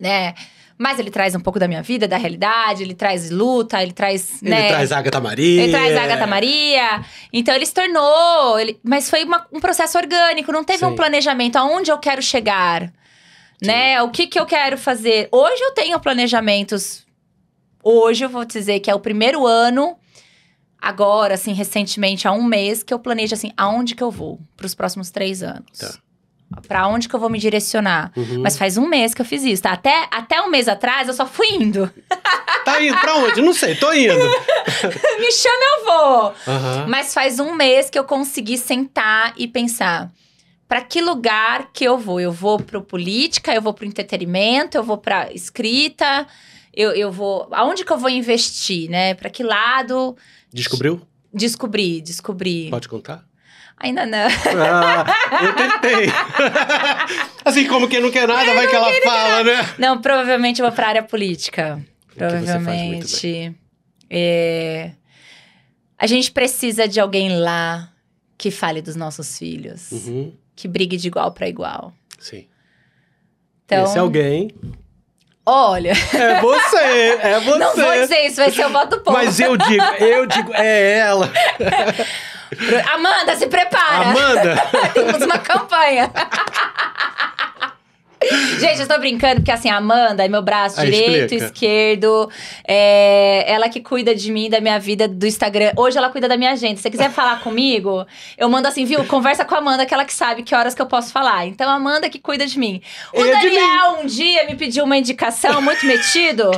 né? Mas ele traz um pouco da minha vida, da realidade, ele traz luta, ele traz. Ele né, traz Agatha Maria. Ele traz Agatha Maria. Então ele se tornou. Ele, mas foi uma, um processo orgânico, não teve Sim. um planejamento. Aonde eu quero chegar? Né? O que, que eu quero fazer? Hoje eu tenho planejamentos. Hoje eu vou dizer que é o primeiro ano agora, assim, recentemente, há um mês, que eu planejo assim, aonde que eu vou para os próximos três anos. Tá para onde que eu vou me direcionar? Uhum. Mas faz um mês que eu fiz isso, tá? Até, até um mês atrás eu só fui indo. Tá indo pra onde? Não sei, tô indo. me chama, eu vou. Uhum. Mas faz um mês que eu consegui sentar e pensar. Para que lugar que eu vou? Eu vou pro política, eu vou pro entretenimento, eu vou pra escrita, eu, eu vou. Aonde que eu vou investir, né? Para que lado. Descobriu? Descobri, descobri. Pode contar? Ainda não. Ah, eu tentei. assim, como quem não quer nada, eu vai que ela fala, né? Não, provavelmente eu vou pra área política. provavelmente. É... A gente precisa de alguém lá que fale dos nossos filhos. Uhum. Que brigue de igual para igual. Sim. Então, Esse é alguém Olha. É você, é você. Não vou dizer isso, vai ser o voto ponto. Mas eu digo, eu digo, é ela. Amanda, se prepara! Amanda! Temos uma campanha. Gente, eu tô brincando, porque assim, a Amanda é meu braço Aí, ah, direito, explica. esquerdo. É ela que cuida de mim, da minha vida, do Instagram. Hoje ela cuida da minha agenda. Se você quiser falar comigo, eu mando assim, viu? Conversa com a Amanda, que ela que sabe que horas que eu posso falar. Então, a Amanda que cuida de mim. O é Daniel um dia me pediu uma indicação, muito metido.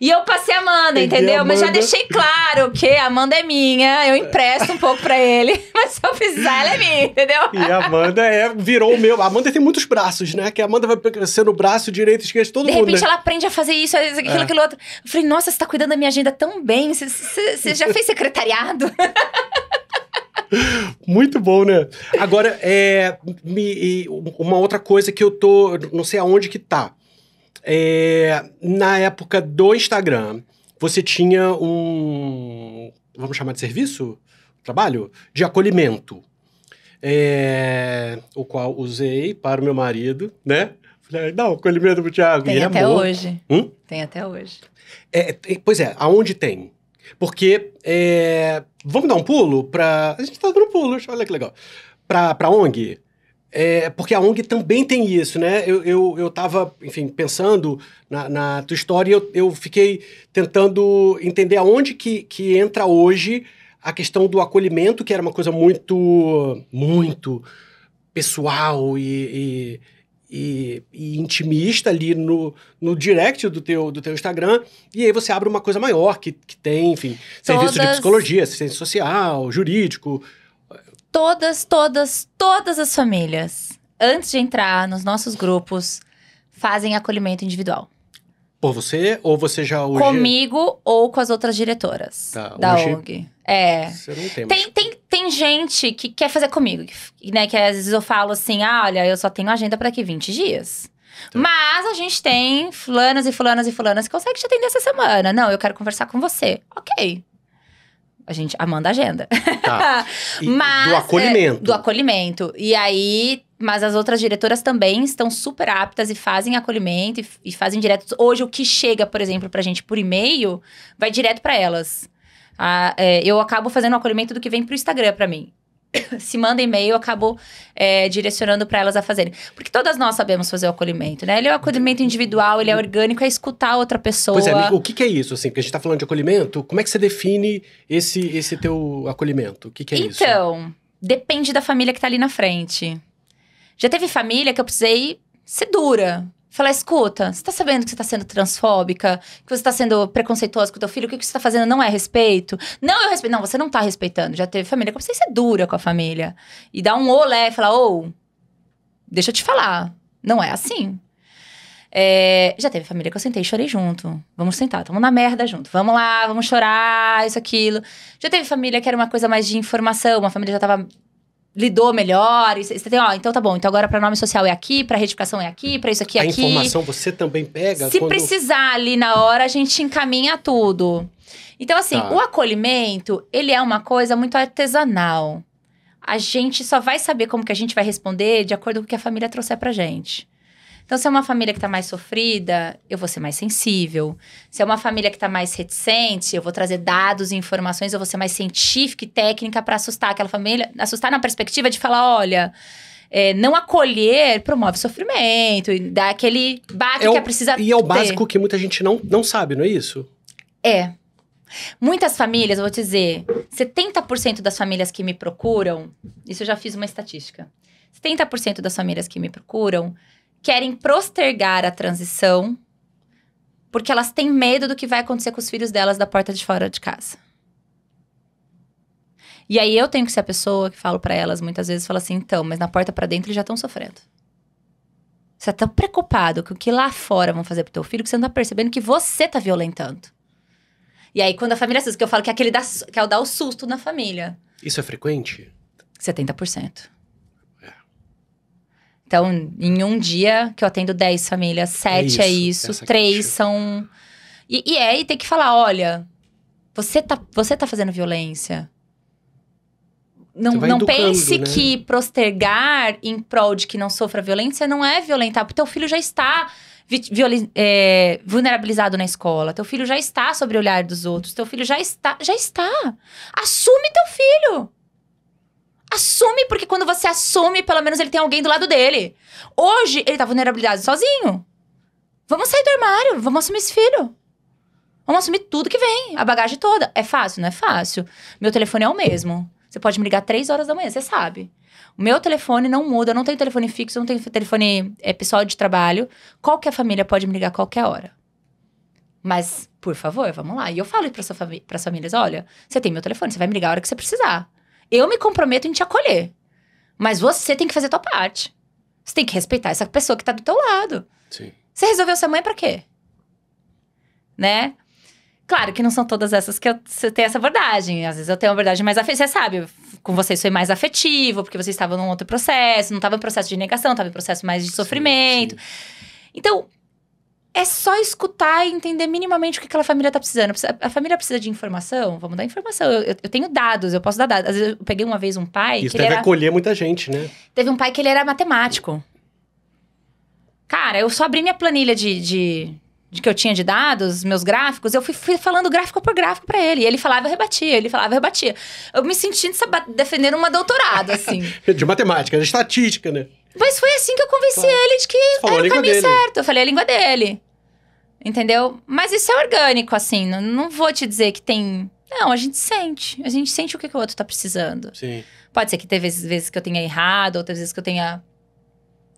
E eu passei a Amanda, Entendi, entendeu? Amanda. Mas já deixei claro que a Amanda é minha, eu empresto um pouco pra ele, mas se eu precisar, ela é minha, entendeu? E a Amanda é, virou o meu. A Amanda tem muitos braços, né? Que a Amanda vai crescendo o braço direito, esquerdo, todo de mundo. De repente né? ela aprende a fazer isso, aquilo, é. aquilo outro. Eu falei, nossa, você tá cuidando da minha agenda tão bem, você, já fez secretariado? Muito bom, né? Agora, é, me, uma outra coisa que eu tô. Não sei aonde que tá. É, na época do Instagram, você tinha um. Vamos chamar de serviço? Trabalho? De acolhimento. É, o qual usei para o meu marido, né? Falei, não, acolhimento pro Thiago. Tem até amor. hoje. Hum? Tem até hoje. É, tem, é, pois é, aonde tem? Porque. É, vamos dar um pulo para. A gente está dando pulos, olha que legal. Para a ONG? É, porque a ONG também tem isso, né? Eu, eu, eu tava, enfim, pensando na, na tua história e eu, eu fiquei tentando entender aonde que, que entra hoje a questão do acolhimento, que era uma coisa muito, muito pessoal e, e, e, e intimista ali no, no direct do teu, do teu Instagram. E aí você abre uma coisa maior, que, que tem, enfim, Todas... serviço de psicologia, assistência social, jurídico, todas, todas, todas as famílias, antes de entrar nos nossos grupos, fazem acolhimento individual. Por você ou você já hoje... Comigo ou com as outras diretoras tá, da hoje... ONG. É. Você não tem, tem, tem, tem, gente que quer fazer comigo, né? Que às vezes eu falo assim, ah, olha, eu só tenho agenda para aqui 20 dias. Tá. Mas a gente tem fulanas e fulanas e fulanas que consegue te atender essa semana. Não, eu quero conversar com você. Ok, a gente Amanda agenda. Tá. mas, do é, acolhimento. É, do acolhimento. E aí, mas as outras diretoras também estão super aptas e fazem acolhimento e, e fazem direto. Hoje o que chega, por exemplo, pra gente por e-mail, vai direto para elas. Ah, é, eu acabo fazendo o acolhimento do que vem pro Instagram para mim. se manda e-mail, eu acabo é, direcionando para elas a fazerem. Porque todas nós sabemos fazer o acolhimento, né? Ele é um acolhimento individual, ele é orgânico, é escutar outra pessoa. Pois é, o que, que é isso, assim? Porque a gente está falando de acolhimento, como é que você define esse, esse teu acolhimento? O que, que é então, isso? Então, depende da família que está ali na frente. Já teve família que eu precisei ser dura falar: escuta, você tá sabendo que você tá sendo transfóbica, que você tá sendo preconceituosa com o teu filho, o que, que você tá fazendo não é respeito. Não, eu respeito. Não, você não tá respeitando. Já teve família. Como você ser é dura com a família. E dá um olé e falar: ou, deixa eu te falar, não é assim. É, já teve família que eu sentei e chorei junto. Vamos sentar, tamo na merda junto. Vamos lá, vamos chorar, isso, aquilo. Já teve família que era uma coisa mais de informação, uma família já estava lidou melhor. Você tem, ó, então tá bom. Então agora para nome social é aqui, para retificação é aqui, para isso aqui é a aqui. A informação você também pega? Se quando... precisar ali na hora, a gente encaminha tudo. Então assim, tá. o acolhimento, ele é uma coisa muito artesanal. A gente só vai saber como que a gente vai responder de acordo com o que a família trouxer pra gente. Então, se é uma família que está mais sofrida, eu vou ser mais sensível. Se é uma família que está mais reticente, eu vou trazer dados e informações, eu vou ser mais científica e técnica para assustar aquela família. Assustar na perspectiva de falar: olha, é, não acolher promove sofrimento e dá aquele baque é que é precisa E é o ter. básico que muita gente não, não sabe, não é isso? É. Muitas famílias, eu vou te dizer, 70% das famílias que me procuram, isso eu já fiz uma estatística. 70% das famílias que me procuram querem postergar a transição porque elas têm medo do que vai acontecer com os filhos delas da porta de fora de casa. E aí eu tenho que ser a pessoa que falo para elas muitas vezes, falo assim, então, mas na porta para dentro eles já estão sofrendo. Você tá tão preocupado com o que lá fora vão fazer pro teu filho que você não tá percebendo que você tá violentando. E aí quando a família assusta, que eu falo que é aquele dá que é o dar o susto na família. Isso é frequente? 70%. Então, em um dia que eu atendo 10 famílias, 7 é isso, 3 é são. E, e é, e tem que falar: olha, você tá, você tá fazendo violência. Não, não pense né? que postergar em prol de que não sofra violência não é violentar, porque teu filho já está Violi, é, vulnerabilizado na escola. Teu filho já está sobre o olhar dos outros. Teu filho já está, já está. Assume teu filho. Assume, porque quando você assume, pelo menos ele tem alguém do lado dele. Hoje, ele tá vulnerabilidade sozinho. Vamos sair do armário, vamos assumir esse filho. Vamos assumir tudo que vem, a bagagem toda. É fácil? Não é fácil. Meu telefone é o mesmo. Você pode me ligar três horas da manhã, você sabe. O meu telefone não muda, eu não tenho telefone fixo, eu não tenho telefone é, pessoal de trabalho. Qualquer família pode me ligar a qualquer hora. Mas, por favor, vamos lá. E eu falo para as famí famílias: olha, você tem meu telefone, você vai me ligar a hora que você precisar. Eu me comprometo em te acolher. Mas você tem que fazer a tua parte. Você tem que respeitar essa pessoa que tá do teu lado. Sim. Você resolveu ser mãe para quê? Né? Claro que não são todas essas que eu tenho essa abordagem. Às vezes eu tenho uma abordagem mais afetiva. Você sabe, com vocês foi mais afetivo, porque vocês estavam num outro processo, não estava em processo de negação, estava em processo mais de sofrimento. Sim, sim. Então, é só escutar e entender minimamente o que aquela família tá precisando. A família precisa de informação? Vamos dar informação. Eu, eu tenho dados, eu posso dar dados. Às vezes eu peguei uma vez um pai. Isso deve era... acolher muita gente, né? Teve um pai que ele era matemático. Cara, eu só abri minha planilha de, de, de que eu tinha de dados, meus gráficos, eu fui, fui falando gráfico por gráfico para ele. E ele falava, eu rebatia, ele falava, eu rebatia. Eu me senti defendendo uma doutorado, assim. de matemática, de estatística, né? Mas foi assim que eu convenci claro. ele de que Falou era o caminho dele. certo. Eu falei a língua dele. Entendeu? Mas isso é orgânico, assim. Não, não vou te dizer que tem. Não, a gente sente. A gente sente o que, que o outro tá precisando. Sim. Pode ser que teve vezes que eu tenha errado, outras vezes que eu tenha.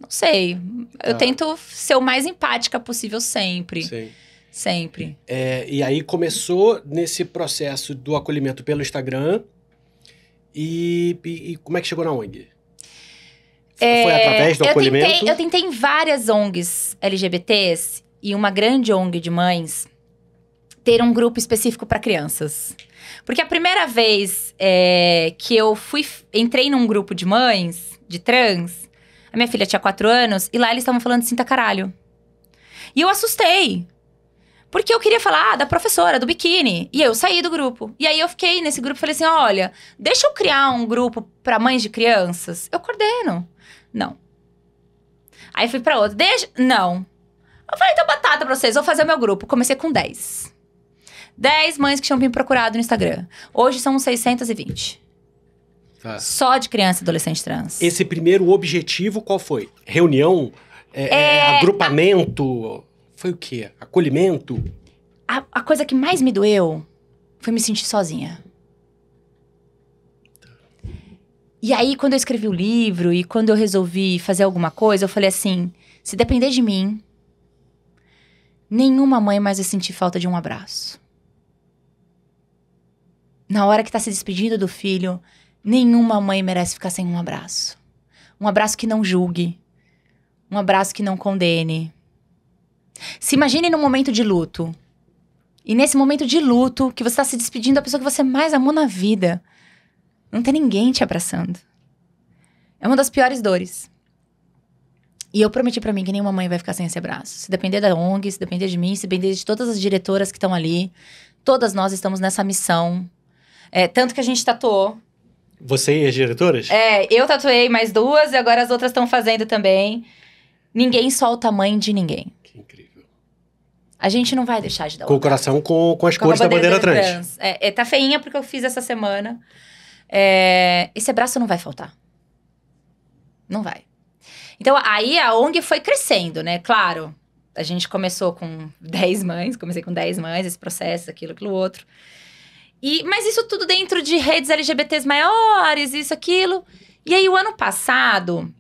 Não sei. Eu ah. tento ser o mais empática possível sempre. Sim. Sempre. É, e aí começou nesse processo do acolhimento pelo Instagram. E, e, e como é que chegou na ONG? Foi é, através do eu acolhimento? Tentei, eu tentei em várias ONGs LGBTs e uma grande ONG de mães ter um grupo específico para crianças. Porque a primeira vez é, que eu fui entrei num grupo de mães de trans, a minha filha tinha quatro anos e lá eles estavam falando cinta caralho. E eu assustei. Porque eu queria falar ah, da professora, do biquíni. E eu saí do grupo. E aí eu fiquei nesse grupo e falei assim: olha, deixa eu criar um grupo para mães de crianças. Eu coordeno. Não. Aí fui para outro. Deixa. Não. Eu falei, então batata pra vocês, vou fazer o meu grupo. Comecei com 10. 10 mães que tinham me procurado no Instagram. Hoje são 620. Ah. Tá. Só de criança e adolescente trans. Esse primeiro objetivo qual foi? Reunião? É, é... é agrupamento? Foi o quê? Acolhimento? A, a coisa que mais me doeu foi me sentir sozinha. E aí, quando eu escrevi o livro e quando eu resolvi fazer alguma coisa, eu falei assim: se depender de mim, Nenhuma mãe mais vai sentir falta de um abraço. Na hora que está se despedindo do filho, nenhuma mãe merece ficar sem um abraço. Um abraço que não julgue. Um abraço que não condene. Se imagine num momento de luto. E nesse momento de luto, que você está se despedindo da pessoa que você mais amou na vida. Não tem ninguém te abraçando. É uma das piores dores. E eu prometi para mim que nenhuma mãe vai ficar sem esse abraço. Se depender da ONG, se depender de mim, se depender de todas as diretoras que estão ali, todas nós estamos nessa missão. É, tanto que a gente tatuou. Você e as diretoras? É, eu tatuei mais duas e agora as outras estão fazendo também. Ninguém solta a mãe de ninguém. Que incrível. A gente não vai deixar de dar Com o coração com, com as com cores bandeira da bandeira, bandeira trans. trans. É, é, tá feinha porque eu fiz essa semana. É, esse abraço não vai faltar. Não vai. Então aí a ONG foi crescendo, né? Claro, a gente começou com 10 mães, comecei com 10 mães, esse processo, aquilo, aquilo outro. E, mas isso tudo dentro de redes LGBTs maiores, isso, aquilo. E aí, o ano passado,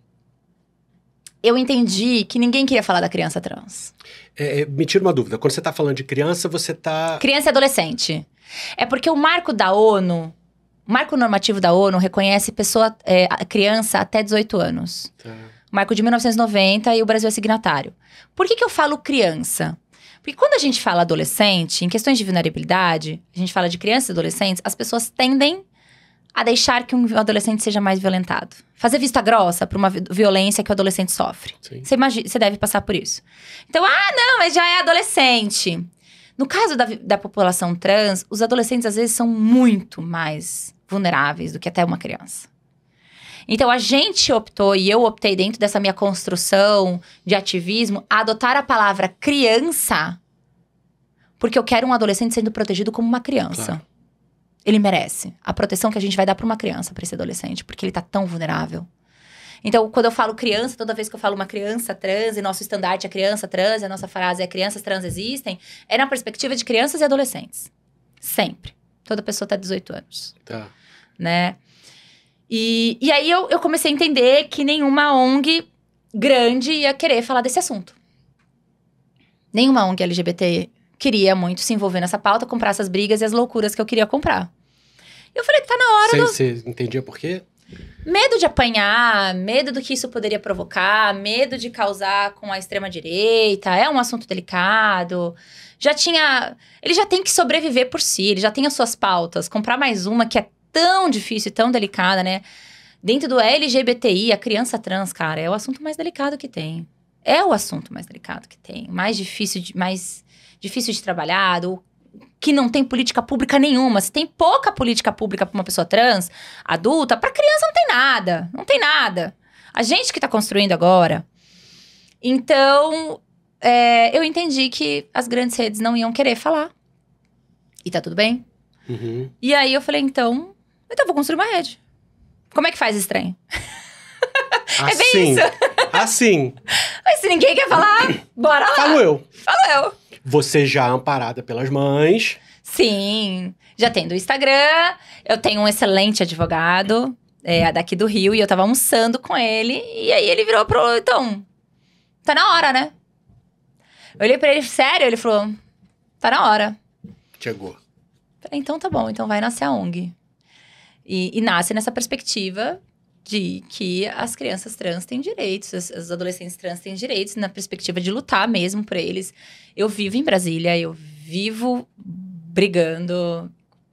eu entendi que ninguém queria falar da criança trans. É, é me tira uma dúvida. Quando você está falando de criança, você está. Criança e adolescente. É porque o marco da ONU, o marco normativo da ONU, reconhece pessoa, é, criança até 18 anos. Tá marco de 1990 e o Brasil é signatário. Por que, que eu falo criança? Porque quando a gente fala adolescente, em questões de vulnerabilidade, a gente fala de crianças e adolescentes, as pessoas tendem a deixar que um adolescente seja mais violentado. Fazer vista grossa para uma violência que o adolescente sofre. Você, imagina, você deve passar por isso. Então, ah, não, mas já é adolescente. No caso da, da população trans, os adolescentes às vezes são muito mais vulneráveis do que até uma criança. Então a gente optou, e eu optei dentro dessa minha construção de ativismo, a adotar a palavra criança, porque eu quero um adolescente sendo protegido como uma criança. Claro. Ele merece a proteção que a gente vai dar para uma criança, para esse adolescente, porque ele tá tão vulnerável. Então, quando eu falo criança, toda vez que eu falo uma criança trans, e nosso estandarte é criança trans, a nossa frase é crianças trans existem, é na perspectiva de crianças e adolescentes. Sempre. Toda pessoa está tá 18 anos. Tá. Né? E, e aí eu, eu comecei a entender que nenhuma ONG grande ia querer falar desse assunto. Nenhuma ONG LGBT queria muito se envolver nessa pauta, comprar essas brigas e as loucuras que eu queria comprar. Eu falei que tá na hora. Você do... entendia por quê? Medo de apanhar, medo do que isso poderia provocar, medo de causar com a extrema-direita, é um assunto delicado. Já tinha. Ele já tem que sobreviver por si, ele já tem as suas pautas. Comprar mais uma que é tão difícil e tão delicada, né? Dentro do LGBTI, a criança trans, cara, é o assunto mais delicado que tem. É o assunto mais delicado que tem. Mais difícil de, mais difícil de trabalhar, ou que não tem política pública nenhuma. Se tem pouca política pública para uma pessoa trans, adulta, para criança não tem nada. Não tem nada. A gente que está construindo agora. Então, é, eu entendi que as grandes redes não iam querer falar. E tá tudo bem. Uhum. E aí eu falei, então, então, vou construir uma rede. Como é que faz esse trem? Assim, é bem assim. isso. Assim. Mas se ninguém quer falar, bora lá. Falo eu. Falo eu. Você já é amparada pelas mães. Sim. Já tem do Instagram. Eu tenho um excelente advogado é, daqui do Rio e eu tava almoçando com ele. E aí ele virou pro. Então, tá na hora, né? Eu olhei pra ele, sério? Ele falou: tá na hora. Chegou. então tá bom, então vai nascer a ONG. E, e nasce nessa perspectiva de que as crianças trans têm direitos, as, as, adolescentes trans têm direitos, na perspectiva de lutar mesmo por eles. Eu vivo em Brasília, eu vivo brigando,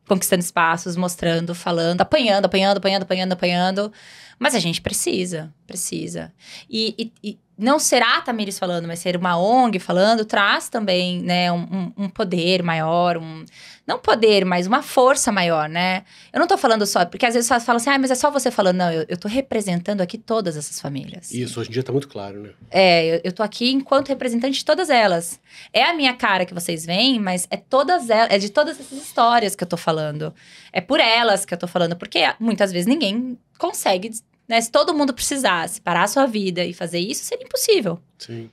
conquistando espaços, mostrando, falando, apanhando, apanhando, apanhando, apanhando, apanhando. Mas a gente precisa, precisa. E, e, não será a Tamires falando, mas ser uma ONG falando, traz também, né, um, um, poder maior, um... Não poder, mas uma força maior, né? Eu não tô falando só, porque às vezes você fala assim, ah, mas é só você falando. Não, eu, eu tô representando aqui todas essas famílias. Isso, hoje em dia tá muito claro, né? É, eu, eu tô aqui enquanto representante de todas elas. É a minha cara que vocês veem, mas é todas elas, é de todas essas histórias que eu tô falando. É por elas que eu tô falando, porque ah, muitas vezes ninguém consegue né? Se todo mundo precisasse parar a sua vida e fazer isso, seria impossível. Sim.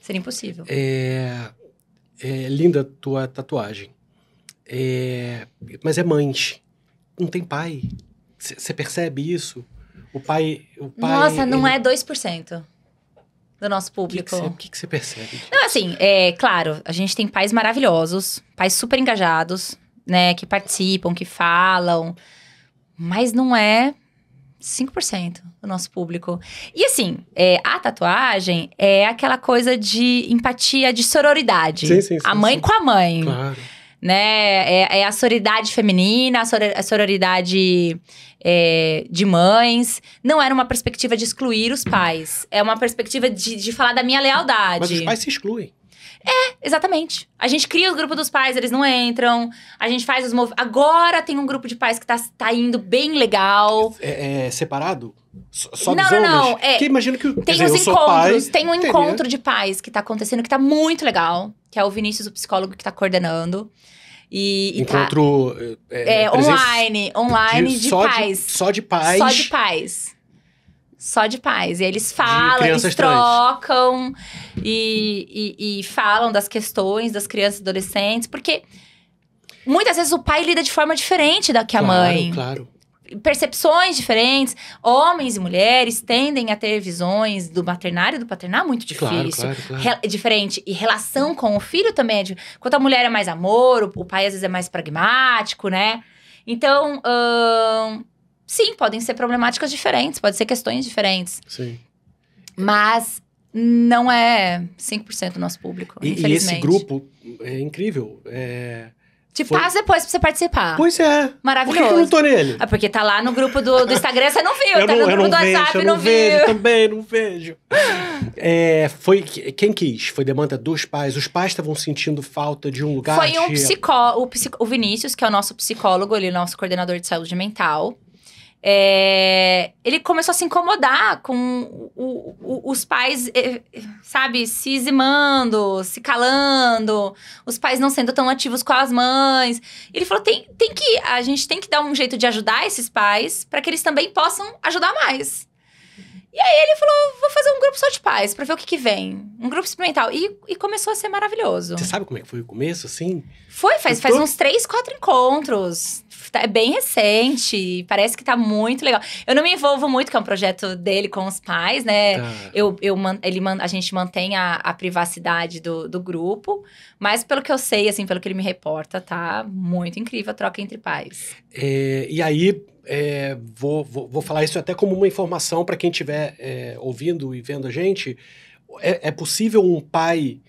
Seria impossível. É, é linda tua tatuagem. É, mas é mãe Não tem pai. Você percebe isso? O pai. O pai Nossa, não ele... é 2% do nosso público. O que você percebe? Não, assim, é claro, a gente tem pais maravilhosos, pais super engajados, né, que participam, que falam, mas não é 5% do nosso público. E assim, é, a tatuagem é aquela coisa de empatia, de sororidade. Sim, sim, sim, a mãe sim. com a mãe. Claro. Né? É, é a sororidade feminina, a sororidade é, de mães. Não era uma perspectiva de excluir os pais. É uma perspectiva de, de falar da minha lealdade. Mas os pais se excluem. É, exatamente. A gente cria o grupo dos pais, eles não entram. A gente faz os movimentos. Agora tem um grupo de pais que tá, tá indo bem legal. É, é separado? Só não, não, não. É, que imagino que tem dizer, os encontros, pai, tem um teria... encontro de pais que tá acontecendo que tá muito legal, que é o Vinícius, o psicólogo que tá coordenando. E, e tá encontro tá, é, é, é online, online de, de só pais. só de pais. Só de pais só de pais. E eles falam, eles trocam e, e, e, falam das questões das crianças e adolescentes, porque muitas vezes o pai lida de forma diferente da que a mãe. Claro. Percepções diferentes, homens e mulheres tendem a ter visões do maternário e do paternário muito difícil. Claro, claro, claro. Diferente. E relação com o filho também é diferente. Quanto a mulher é mais amor, o, o pai às vezes é mais pragmático, né? Então, hum, Sim, podem ser problemáticas diferentes, pode ser questões diferentes. Sim. Mas não é 5% do nosso público, e, e, esse grupo é incrível. É... Te Foi... depois pra você participar. Pois é. Maravilhoso. Por que, eu não tô nele? ah porque tá lá no grupo do, do Instagram, você não viu. Eu tá não, no grupo do vejo, WhatsApp, eu não, não vejo, também, não vejo. É, foi quem quis? Foi demanda dos pais. Os pais estavam sentindo falta de um lugar. Foi um de... psicólogo, o, psico, o Vinícius, que é o nosso psicólogo, ele é o nosso coordenador de saúde mental. É, ele começou a se incomodar com o, o, os pais, é, sabe, se zimando, se calando, os pais não sendo tão ativos com as mães. Ele falou: tem, tem que, a gente tem que dar um jeito de ajudar esses pais para que eles também possam ajudar mais. E aí ele falou: vou fazer um grupo só de pais para ver o que, que vem. Um grupo experimental. E, e começou a ser maravilhoso. Você sabe como é que foi o começo, assim? Foi, faz, faz uns três, quatro encontros tá, é bem recente, parece que tá muito legal. Eu não me envolvo muito, que é um projeto dele com os pais, né? Tá. Eu, eu, ele, a gente mantém a, a privacidade do, do grupo, mas pelo que eu sei, assim, pelo que ele me reporta, tá muito incrível a troca entre pais. É, e aí, é, vou, vou, vou, falar isso até como uma informação para quem estiver é, ouvindo e vendo a gente. É, é, possível um pai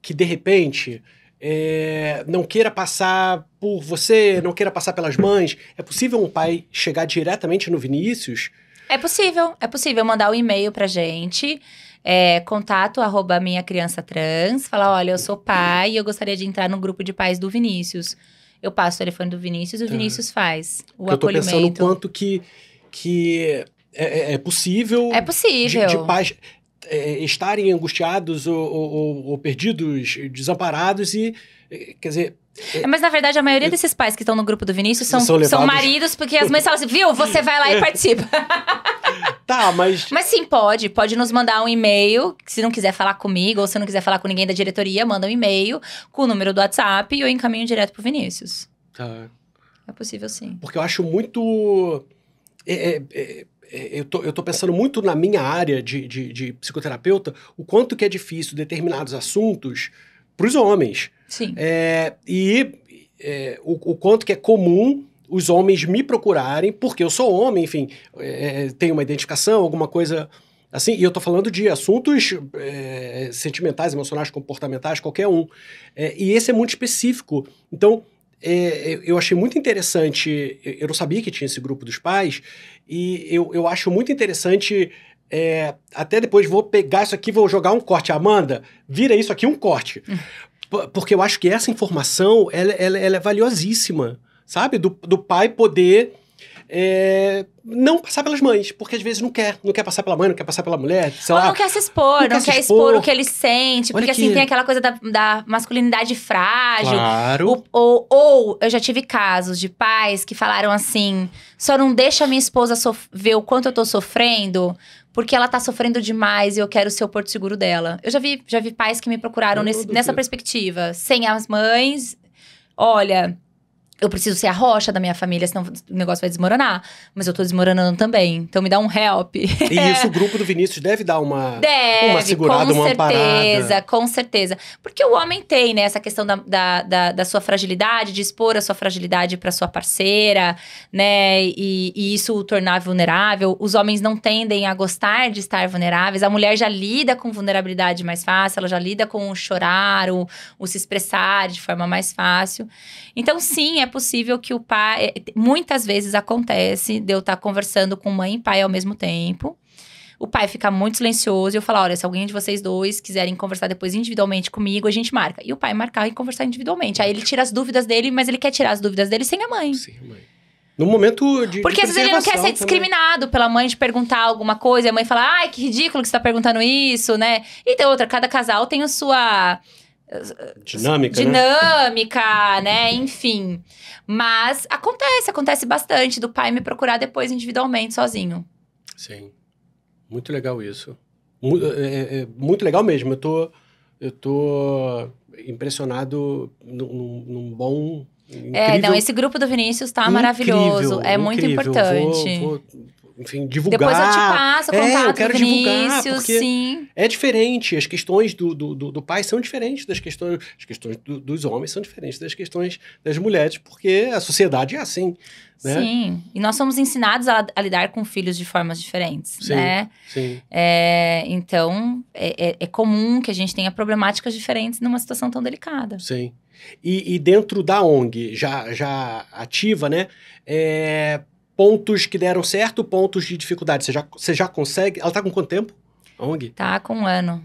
que, de repente, é, não queira passar por você, não queira passar pelas mães. É possível um pai chegar diretamente no Vinícius? É possível, é possível mandar um e-mail pra gente, é, contato arroba minha criança trans, falar, olha, eu sou pai e eu gostaria de entrar no grupo de pais do Vinícius. Eu passo o telefone do Vinícius e o tá. Vinícius faz o eu acolhimento. Eu tô pensando o quanto que, que é, é, é, possível... É possível. De, de pais é, estarem angustiados ou, ou, ou, perdidos, desamparados e, é, quer dizer... É, é, mas, na verdade, a maioria desses pais que estão no grupo do Vinícius são, são, são maridos, porque as mães falam assim, viu, você vai lá e é. participa. tá, mas... Mas sim, pode. Pode nos mandar um e-mail, se não quiser falar comigo ou se não quiser falar com ninguém da diretoria, manda um e-mail com o número do WhatsApp e eu encaminho direto pro Vinícius. Tá. É possível, sim. Porque eu acho muito... É, é, é, eu tô, eu tô pensando muito na minha área de, de, de psicoterapeuta, o quanto que é difícil determinados assuntos para os homens. Sim. É, e é, o, o quanto que é comum os homens me procurarem, porque eu sou homem, enfim, é, é, tenho uma identificação, alguma coisa assim, e eu tô falando de assuntos é, sentimentais, emocionais, comportamentais, qualquer um. É, e esse é muito específico. Então, é, é, eu achei muito interessante. Eu não sabia que tinha esse grupo dos pais, e eu, eu acho muito interessante. É, até depois vou pegar isso aqui, vou jogar um corte. Amanda, vira isso aqui um corte. Hum. Porque eu acho que essa informação ela, ela, ela é valiosíssima, sabe? Do, do pai poder é, não passar pelas mães, porque às vezes não quer. Não quer passar pela mãe, não quer passar pela mulher, sei Ou lá. não quer se expor, não, não quer, expor. expor. o que ele sente. Olha porque assim, tem aquela coisa da, da masculinidade frágil. Claro. ou, ou, eu já tive casos de pais que falaram assim, só não deixa minha esposa ver o quanto eu tô sofrendo, porque ela tá sofrendo demais e eu quero ser o porto seguro dela. Eu já vi, já vi pais que me procuraram nesse, nessa perspectiva. Sem as mães, olha eu preciso ser a rocha da minha família, senão o negócio vai desmoronar. Mas eu tô desmoronando também. Então me dá um help. E isso, o grupo do Vinícius deve dar uma, deve, uma segurada, uma certeza, parada. Com certeza, com certeza. Porque o homem tem, né, essa questão da, da, da, da sua fragilidade, de expor a sua fragilidade para sua parceira, né? E, e isso o tornar vulnerável. Os homens não tendem a gostar de estar vulneráveis. A mulher já lida com vulnerabilidade mais fácil, ela já lida com o chorar, o, o se expressar de forma mais fácil. Então, sim, é possível que o pai. É, muitas vezes acontece de eu estar tá conversando com mãe e pai ao mesmo tempo. O pai fica muito silencioso e eu falo: olha, se alguém de vocês dois quiserem conversar depois individualmente comigo, a gente marca. E o pai marcar e conversar individualmente. Aí ele tira as dúvidas dele, mas ele quer tirar as dúvidas dele sem a mãe. Sem a mãe. No momento de. Porque de às vezes ele não quer ser discriminado também. pela mãe de perguntar alguma coisa, e a mãe fala, ai, que ridículo que você está perguntando isso, né? E tem outra, cada casal tem a sua dinâmica, dinâmica, né? né? Enfim. Mas acontece, acontece bastante do pai me procurar depois individualmente sozinho. Sim. Muito legal isso. Muito, é, é, é muito legal mesmo. Eu tô eu tô impressionado num, num bom incrível, É, não, esse grupo do Vinícius tá incrível, maravilhoso. É incrível. muito importante. Vou, vou enfim, divulgar. Depois eu te passo o contato é, eu quero Vinícius, divulgar, porque sim. É diferente, as questões do, do, do, do pai são diferentes das questões, as questões do, dos homens são diferentes das questões das mulheres, porque a sociedade é assim, né? Sim, e nós somos ensinados a, a lidar com filhos de formas diferentes, sim, né? Sim. É, então, é, é, é comum que a gente tenha problemáticas diferentes numa situação tão delicada. Sim. E, e, dentro da ONG, já, já ativa, né? É, pontos que deram certo, pontos de dificuldade. Você já, você já consegue? Ela tá com quanto tempo? ONG? Tá com um ano.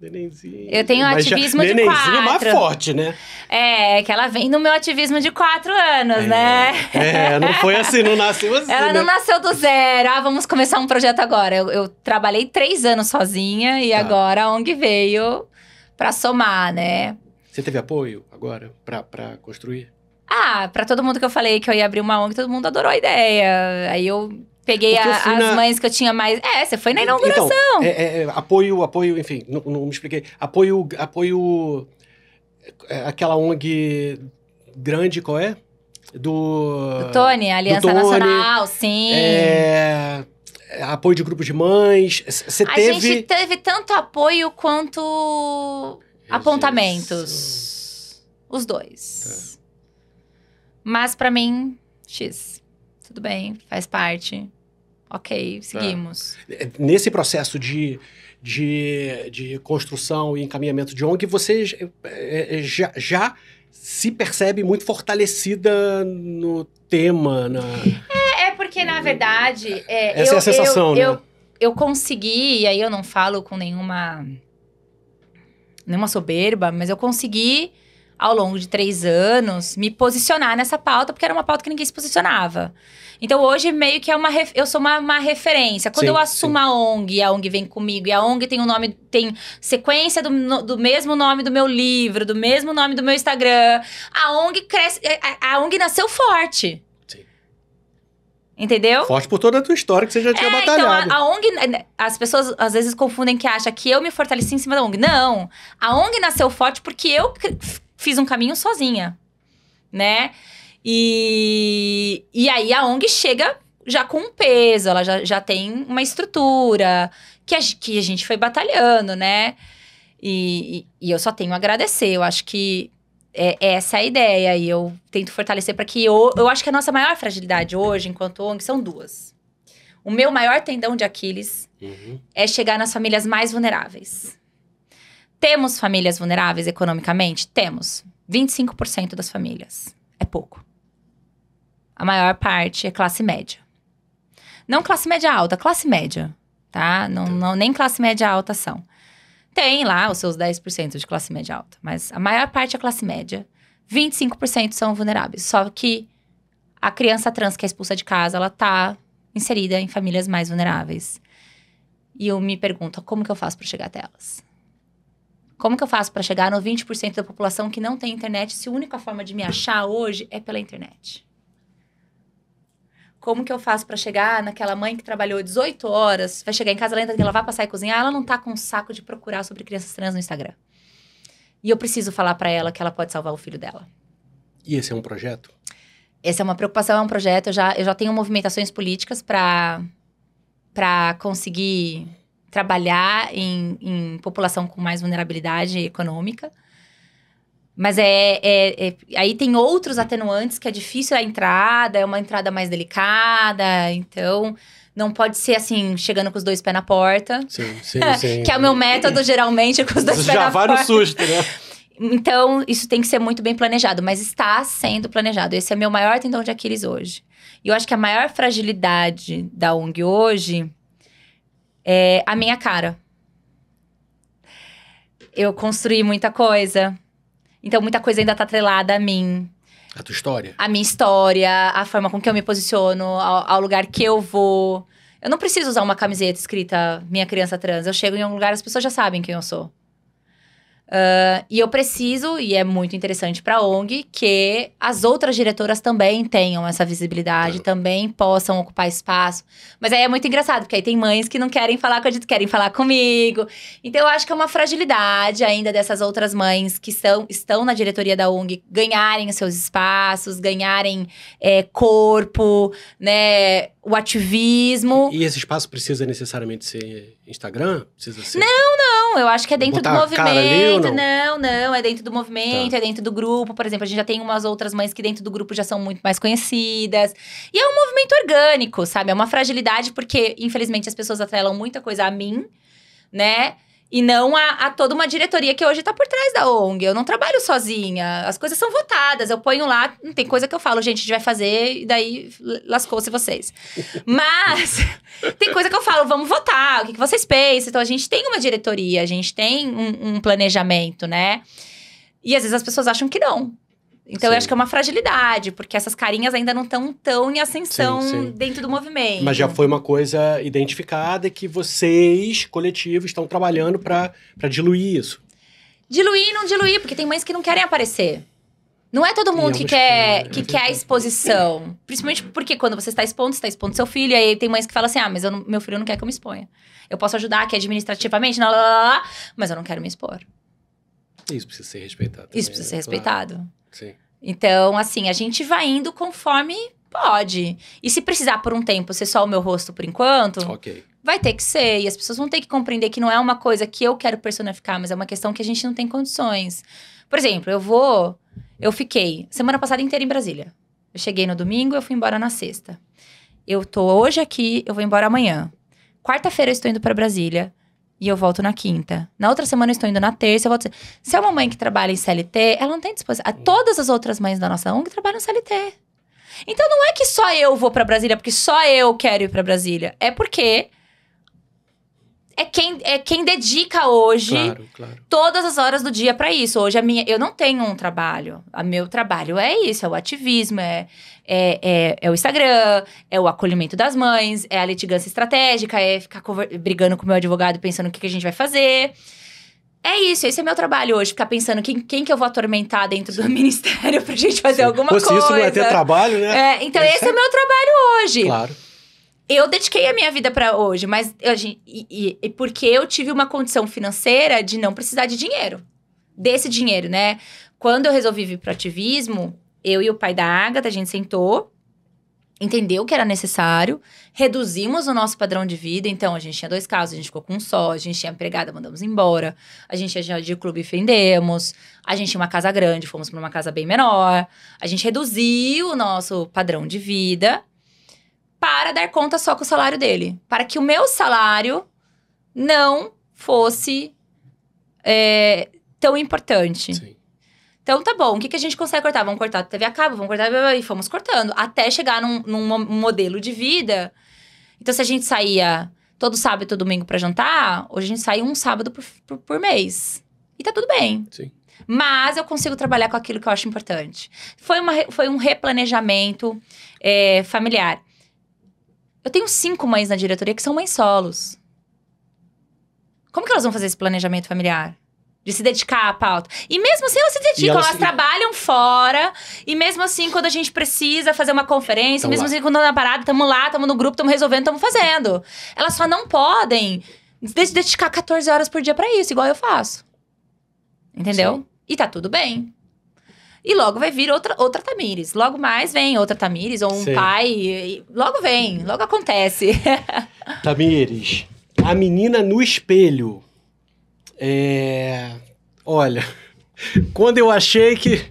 Nenenzinho. Eu tenho mas ativismo já, de nenenzinho é quatro. mais forte, né? É, que ela vem no meu ativismo de quatro anos, né? é, né? É, não foi assim, não nasceu assim. Ela né? não nasceu do zero. Ah, vamos começar um projeto agora. Eu, eu trabalhei três anos sozinha e tá. agora a ONG veio para somar, né? Você teve apoio agora para construir? Ah, pra todo mundo que eu falei que eu ia abrir uma ONG, todo mundo adorou a ideia. Aí eu Peguei a, eu as na... mães que eu tinha mais. É, você foi na então, inauguração. Então, é, é, apoio, apoio, enfim, não, não, me expliquei. Apoio, apoio. É, aquela ONG grande, qual é? Do. Do Tony, Aliança do Tony, Nacional, sim. É apoio de grupos de mães. Você teve. A gente teve tanto apoio quanto apontamentos. Os dois. Tá. Mas para mim, X. Tudo bem, faz parte. Ok, seguimos. É, nesse processo de, de, de construção e encaminhamento de ONG, você é, é, já, já se percebe muito fortalecida no tema. Na... É, é porque, na verdade. É, Essa eu, é a sensação, eu, né? Eu, eu consegui, e aí eu não falo com nenhuma. nenhuma soberba, mas eu consegui ao longo de três anos, me posicionar nessa pauta, porque era uma pauta que ninguém se posicionava. Então hoje meio que é uma ref... eu sou uma, uma referência. Quando sim, eu assumo sim. a ONG, a ONG vem comigo, e a ONG tem o um nome, tem sequência do, do mesmo nome do meu livro, do mesmo nome do meu Instagram. A ONG cresce. É, é, a, a ONG nasceu forte. Sim. Entendeu? Forte por toda a tua história que você já tinha é, batalhado. Então, a, a ONG. Né, né, as pessoas às vezes confundem que acha que eu me fortaleci em cima da ONG. Não. A ONG nasceu forte porque eu fiz um caminho sozinha, né? E, e aí a ONG chega já com um peso, ela já, já tem uma estrutura que a, que a gente foi batalhando, né? E, e, e eu só tenho a agradecer. Eu acho que é, é essa é a ideia. E eu tento fortalecer para que. Eu, eu acho que a nossa maior fragilidade hoje, enquanto ONG, são duas. O meu maior tendão de Aquiles uhum. é chegar nas famílias mais vulneráveis. Temos famílias vulneráveis economicamente? Temos. 25% das famílias. É pouco. A maior parte é classe média. Não classe média alta, classe média, tá? Não, tá. não nem classe média alta são. Tem lá os seus 10% de classe média alta, mas a maior parte é classe média. 25% são vulneráveis. Só que a criança trans que é expulsa de casa, ela tá inserida em famílias mais vulneráveis. E eu me pergunto, como que eu faço para chegar até elas? Como que eu faço para chegar no 20% da população que não tem internet se a única forma de me achar hoje é pela internet? Como que eu faço para chegar naquela mãe que trabalhou 18 horas, vai chegar em casa, ela entra, ela vai passar e cozinhar, ela não tá com um saco de procurar sobre crianças trans no Instagram. E eu preciso falar para ela que ela pode salvar o filho dela. E esse é um projeto? Essa é uma preocupação, é um projeto. Eu já, eu já tenho movimentações políticas para para conseguir trabalhar em, em população com mais vulnerabilidade econômica. Mas é, é, é, Aí tem outros atenuantes que é difícil a entrada, é uma entrada mais delicada, então. Não pode ser assim, chegando com os dois pés na porta. Sim, sim, sim. que é o meu método, geralmente, com os dois pés na porta. Já no susto, né? Então, isso tem que ser muito bem planejado, mas está sendo planejado. Esse é o meu maior tendão de Aquiles hoje. E eu acho que a maior fragilidade da ONG hoje é a minha cara. Eu construí muita coisa. Então, muita coisa ainda tá atrelada a mim. A tua história? A minha história, a forma com que eu me posiciono, ao, ao lugar que eu vou. Eu não preciso usar uma camiseta escrita Minha Criança Trans. Eu chego em um lugar, as pessoas já sabem quem eu sou. Uh, e eu preciso, e é muito interessante para a ONG, que as outras diretoras também tenham essa visibilidade, claro. também possam ocupar espaço. Mas aí é muito engraçado, porque aí tem mães que não querem falar com a gente, querem falar comigo. Então eu acho que é uma fragilidade ainda dessas outras mães que são, estão na diretoria da ONG ganharem os seus espaços, ganharem é, corpo, né, o ativismo. E, e esse espaço precisa necessariamente ser Instagram? Precisa ser. Não, não eu acho que é dentro do movimento. não? não, não, é dentro do movimento, tá. é dentro do grupo. Por exemplo, a gente já tem umas outras mães que dentro do grupo já são muito mais conhecidas. E é um movimento orgânico, sabe? É uma fragilidade, porque, infelizmente, as pessoas atrelam muita coisa a mim, né? E não a, a toda uma diretoria que hoje está por trás da ONG. Eu não trabalho sozinha. As coisas são votadas. Eu ponho lá, não tem coisa que eu falo, gente, a gente vai fazer, e daí lascou-se vocês. Mas tem coisa que eu falo, vamos votar, o que, que vocês pensam? Então a gente tem uma diretoria, a gente tem um, um planejamento, né? E às vezes as pessoas acham que não. Então, sim. eu acho que é uma fragilidade, porque essas carinhas ainda não estão tão em ascensão sim, sim. dentro do movimento. Mas já foi uma coisa identificada que vocês, coletivos, estão trabalhando para diluir isso. Diluir e não diluir, porque tem mães que não querem aparecer. Não é todo mundo que quer, que é quer a exposição. Principalmente porque quando você está expondo, você está expondo seu filho. Aí tem mães que falam assim: ah, mas não, meu filho não quer que eu me exponha. Eu posso ajudar aqui administrativamente, lá, lá, lá, mas eu não quero me expor. Isso precisa ser respeitado. Também, Isso precisa né? ser claro. respeitado. Então, assim, a gente vai indo conforme pode. E se precisar por um tempo ser só o meu rosto por enquanto, okay. vai ter que ser. E as pessoas vão ter que compreender que não é uma coisa que eu quero personificar, mas é uma questão que a gente não tem condições. Por exemplo, eu vou. Eu fiquei semana passada inteira em Brasília. Eu cheguei no domingo, eu fui embora na sexta. Eu tô hoje aqui, eu vou embora amanhã. Quarta-feira eu estou indo para Brasília e eu volto na quinta. Na outra semana eu estou indo na terça, eu volto. Se é uma mãe que trabalha em CLT, ela não tem disposição. Hum. Todas as outras mães da nossa ONG trabalham em CLT. Então não é que só eu vou para Brasília porque só eu quero ir para Brasília. É porque é quem, é quem dedica hoje claro, claro. todas as horas do dia para isso. Hoje a minha, eu não tenho um trabalho. O meu trabalho é isso, é o ativismo, é, é, é, é o Instagram, é o acolhimento das mães, é a litigância estratégica, é ficar brigando com o meu advogado pensando o que, que a gente vai fazer. É isso, esse é meu trabalho hoje, ficar pensando quem, quem que eu vou atormentar dentro do ministério pra gente fazer Sim. alguma Pô, coisa. Se isso não é ter trabalho, né? É, então, é esse é, é meu trabalho hoje. Claro eu dediquei a minha vida para hoje, mas eu, e, e, porque eu tive uma condição financeira de não precisar de dinheiro. Desse dinheiro, né? Quando eu resolvi vir pro ativismo, eu e o pai da Agatha, a gente sentou, entendeu que era necessário, reduzimos o nosso padrão de vida. Então, a gente tinha dois carros, a gente ficou com um só, a gente tinha empregada, mandamos embora, a gente tinha de clube e vendemos, a gente tinha uma casa grande, fomos para uma casa bem menor. A gente reduziu o nosso padrão de vida para dar conta só com o salário dele. Para que o meu salário não fosse é, tão importante. Sim. Então tá bom, o que, que a gente consegue cortar? Vamos cortar TV a cabo, vamos cortar... E fomos cortando, até chegar num, num modelo de vida. Então se a gente saía todo sábado e todo domingo para jantar, hoje a gente sai um sábado por, por, por mês. E tá tudo bem. Sim. Mas eu consigo trabalhar com aquilo que eu acho importante. Foi, uma, foi um replanejamento é, familiar. Eu tenho cinco mães na diretoria que são mães solos. Como que elas vão fazer esse planejamento familiar? De se dedicar à pauta. E mesmo assim, elas se dedicam, elas, elas se... trabalham fora. E mesmo assim, quando a gente precisa fazer uma conferência, tamo então mesmo lá. assim, quando tá na parada, estamos lá, estamos no grupo, estamos resolvendo, estamos fazendo. Elas só não podem se dedicar 14 horas por dia para isso, igual eu faço. Entendeu? Sim. E tá tudo bem. E logo vai vir outra, outra Tamires. Logo mais vem outra Tamires, ou um Sim. pai. Logo vem, logo acontece. Tamires, a menina no espelho. É... Olha, quando eu achei que,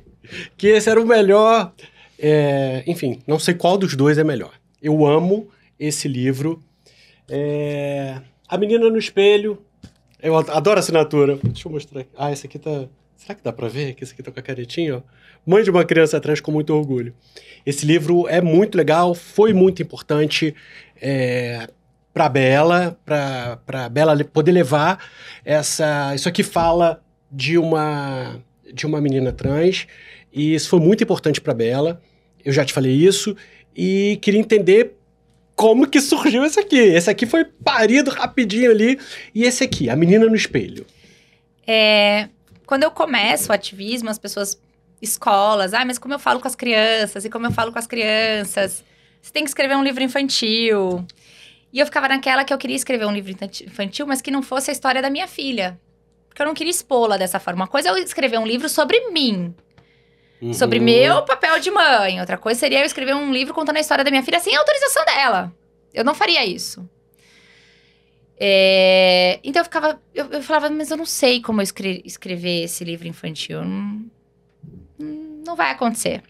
que esse era o melhor. É... Enfim, não sei qual dos dois é melhor. Eu amo esse livro. É... A menina no espelho. Eu adoro a assinatura. Deixa eu mostrar. Ah, essa aqui tá. Será que dá para ver que esse aqui tá com a caretinha? Ó? Mãe de uma criança trans com muito orgulho. Esse livro é muito legal, foi muito importante é, para Bela, para Bela poder levar essa. Isso aqui fala de uma de uma menina trans e isso foi muito importante para Bela. Eu já te falei isso e queria entender como que surgiu esse aqui. Esse aqui foi parido rapidinho ali e esse aqui, a menina no espelho. É, quando eu começo o ativismo, as pessoas, escolas, ah, mas como eu falo com as crianças? E como eu falo com as crianças? Você tem que escrever um livro infantil. E eu ficava naquela que eu queria escrever um livro infantil, mas que não fosse a história da minha filha. Porque eu não queria expô-la dessa forma. Uma coisa é eu escrever um livro sobre mim. Uhum. Sobre meu papel de mãe. Outra coisa seria eu escrever um livro contando a história da minha filha sem autorização dela. Eu não faria isso. É, então eu ficava. Eu, eu, falava, mas eu não sei como eu escre escrever esse livro infantil. Não, hum, hum, não vai acontecer.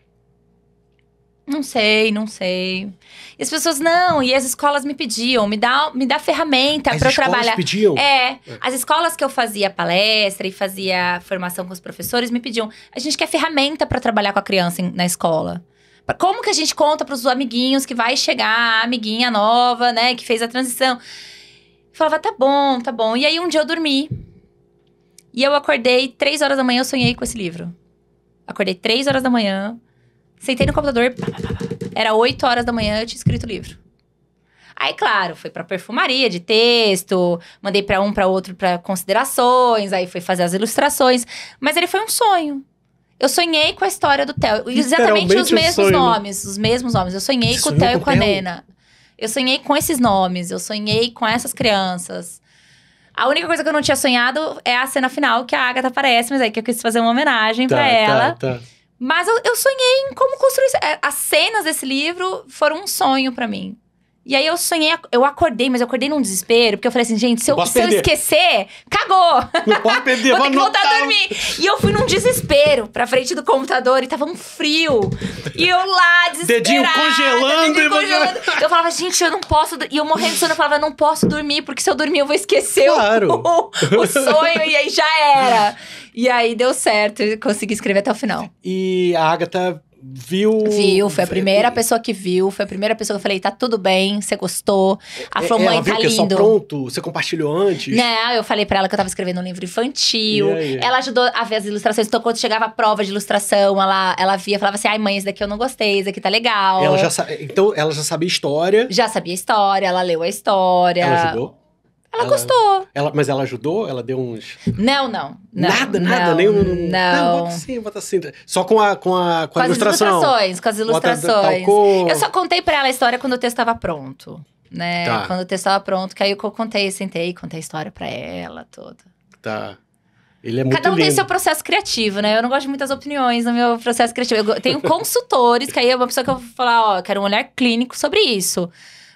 Não sei, não sei. E as pessoas, não, e as escolas me pediam, me dá, me dá ferramenta para eu trabalhar. Pediam. É, é. As escolas que eu fazia palestra e fazia formação com os professores me pediam. A gente quer ferramenta para trabalhar com a criança em, na escola. Como que a gente conta para os amiguinhos que vai chegar a amiguinha nova, né, que fez a transição? Falava, tá bom, tá bom. E aí um dia eu dormi. E eu acordei, três horas da manhã, eu sonhei com esse livro. Acordei três horas da manhã, sentei no computador, pá, pá, pá, era oito horas da manhã, eu tinha escrito o livro. Aí, claro, foi para perfumaria de texto, mandei para um, para outro, para considerações, aí foi fazer as ilustrações, mas ele foi um sonho. Eu sonhei com a história do Theo, exatamente os mesmos sonho. nomes, os mesmos nomes. Eu sonhei com o Theo e com a Nena. Eu sonhei com esses nomes, eu sonhei com essas crianças. A única coisa que eu não tinha sonhado é a cena final, que a Agatha aparece, mas aí é que eu quis fazer uma homenagem tá, pra tá, ela. Tá, tá. Mas eu, eu sonhei em como construir. É, as cenas desse livro foram um sonho para mim. E aí eu sonhei, eu acordei, mas eu acordei num desespero, porque eu falei assim, gente, se eu, se eu esquecer, cagou! Não pode perder, Vou ter que voltar a dormir. E eu fui num desespero pra frente do computador e tava um frio. E eu lá, desesperada. Dedinho congelando. Dedinho congelando. Eu falava, gente, eu não posso... E eu morrendo de sono, eu falava, eu não posso dormir, porque se eu dormir eu vou esquecer claro. o, o sonho. E aí já era. E aí deu certo, consegui escrever até o final. E a Agatha viu. Viu, foi a primeira pessoa que viu, foi a primeira pessoa que eu falei, tá tudo bem, você gostou. A é, sua é, mãe ela tá viu tá que lindo. É só pronto, você compartilhou antes? Não, eu falei pra ela que eu tava escrevendo um livro infantil. Yeah, yeah. Ela ajudou a ver as ilustrações. Então, quando chegava a prova de ilustração, ela, ela via falava assim: ai, mãe, esse daqui eu não gostei, esse daqui tá legal. Ela já sa... Então ela já sabia história. Já sabia história, ela leu a história. Ela ajudou? Ela, ela gostou. Ela, mas ela ajudou? Ela deu uns. Não, não. não nada, nada, não, nem um. Não. não. bota assim, bota assim. Só com a, com a, com, com a ilustração. Com as ilustrações, com as ilustrações. Bota, eu só contei pra ela a história quando o texto estava pronto. Né? Tá. Quando o texto estava pronto, que aí eu contei, sentei, contei a história pra ela toda. Tá. Ele é muito Cada um lindo. tem seu processo criativo, né? Eu não gosto de muitas opiniões no meu processo criativo. Eu tenho consultores, que aí é uma pessoa que eu vou falar, ó, quero um olhar clínico sobre isso.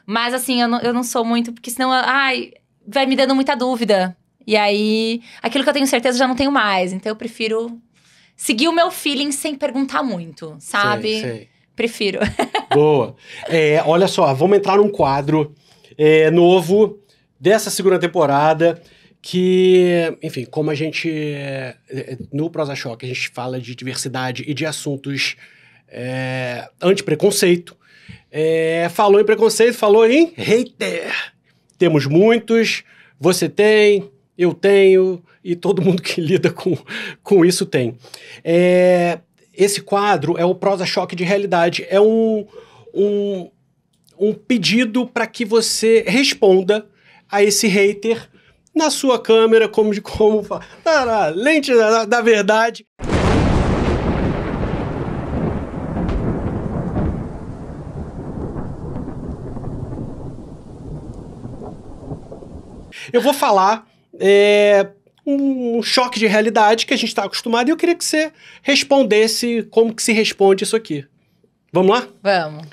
Mas assim, eu não, eu não sou muito, porque senão, ai, vai me dando muita dúvida. E aí, aquilo que eu tenho certeza já não tenho mais. Então eu prefiro seguir o meu feeling sem perguntar muito, sabe? Sim, sei. Prefiro. Boa. É, olha só, vamos entrar num quadro é, novo dessa segunda temporada que, enfim, como a gente é, é, no Prosa Choque a gente fala de diversidade e de assuntos é, anti-preconceito. É, falou em preconceito, falou em hater temos muitos, você tem, eu tenho e todo mundo que lida com, com isso tem. É, esse quadro é o prosa choque de realidade. É um, um, um pedido para que você responda a esse hater na sua câmera, como de como. falar Lente da, da verdade. Eu vou falar é, um choque de realidade que a gente está acostumado e eu queria que você respondesse como que se responde isso aqui. Vamos lá? Vamos.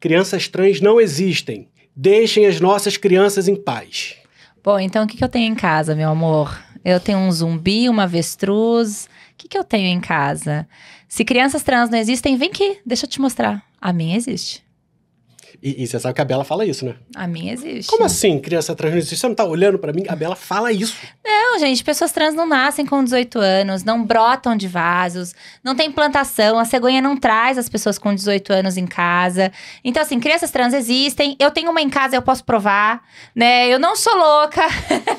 Crianças trans não existem. Deixem as nossas crianças em paz. Bom, então o que, que eu tenho em casa, meu amor? Eu tenho um zumbi, uma avestruz. O que, que eu tenho em casa? Se crianças trans não existem, vem aqui, deixa eu te mostrar. A minha existe. E, e, você sabe que a Bela fala isso, né? A minha existe. Como assim, criança trans não existe? Você não tá olhando para mim? A Bela fala isso. Não, gente, pessoas trans não nascem com 18 anos, não brotam de vasos, não tem plantação, a cegonha não traz as pessoas com 18 anos em casa. Então, assim, crianças trans existem, eu tenho uma em casa, eu posso provar, né? Eu não sou louca.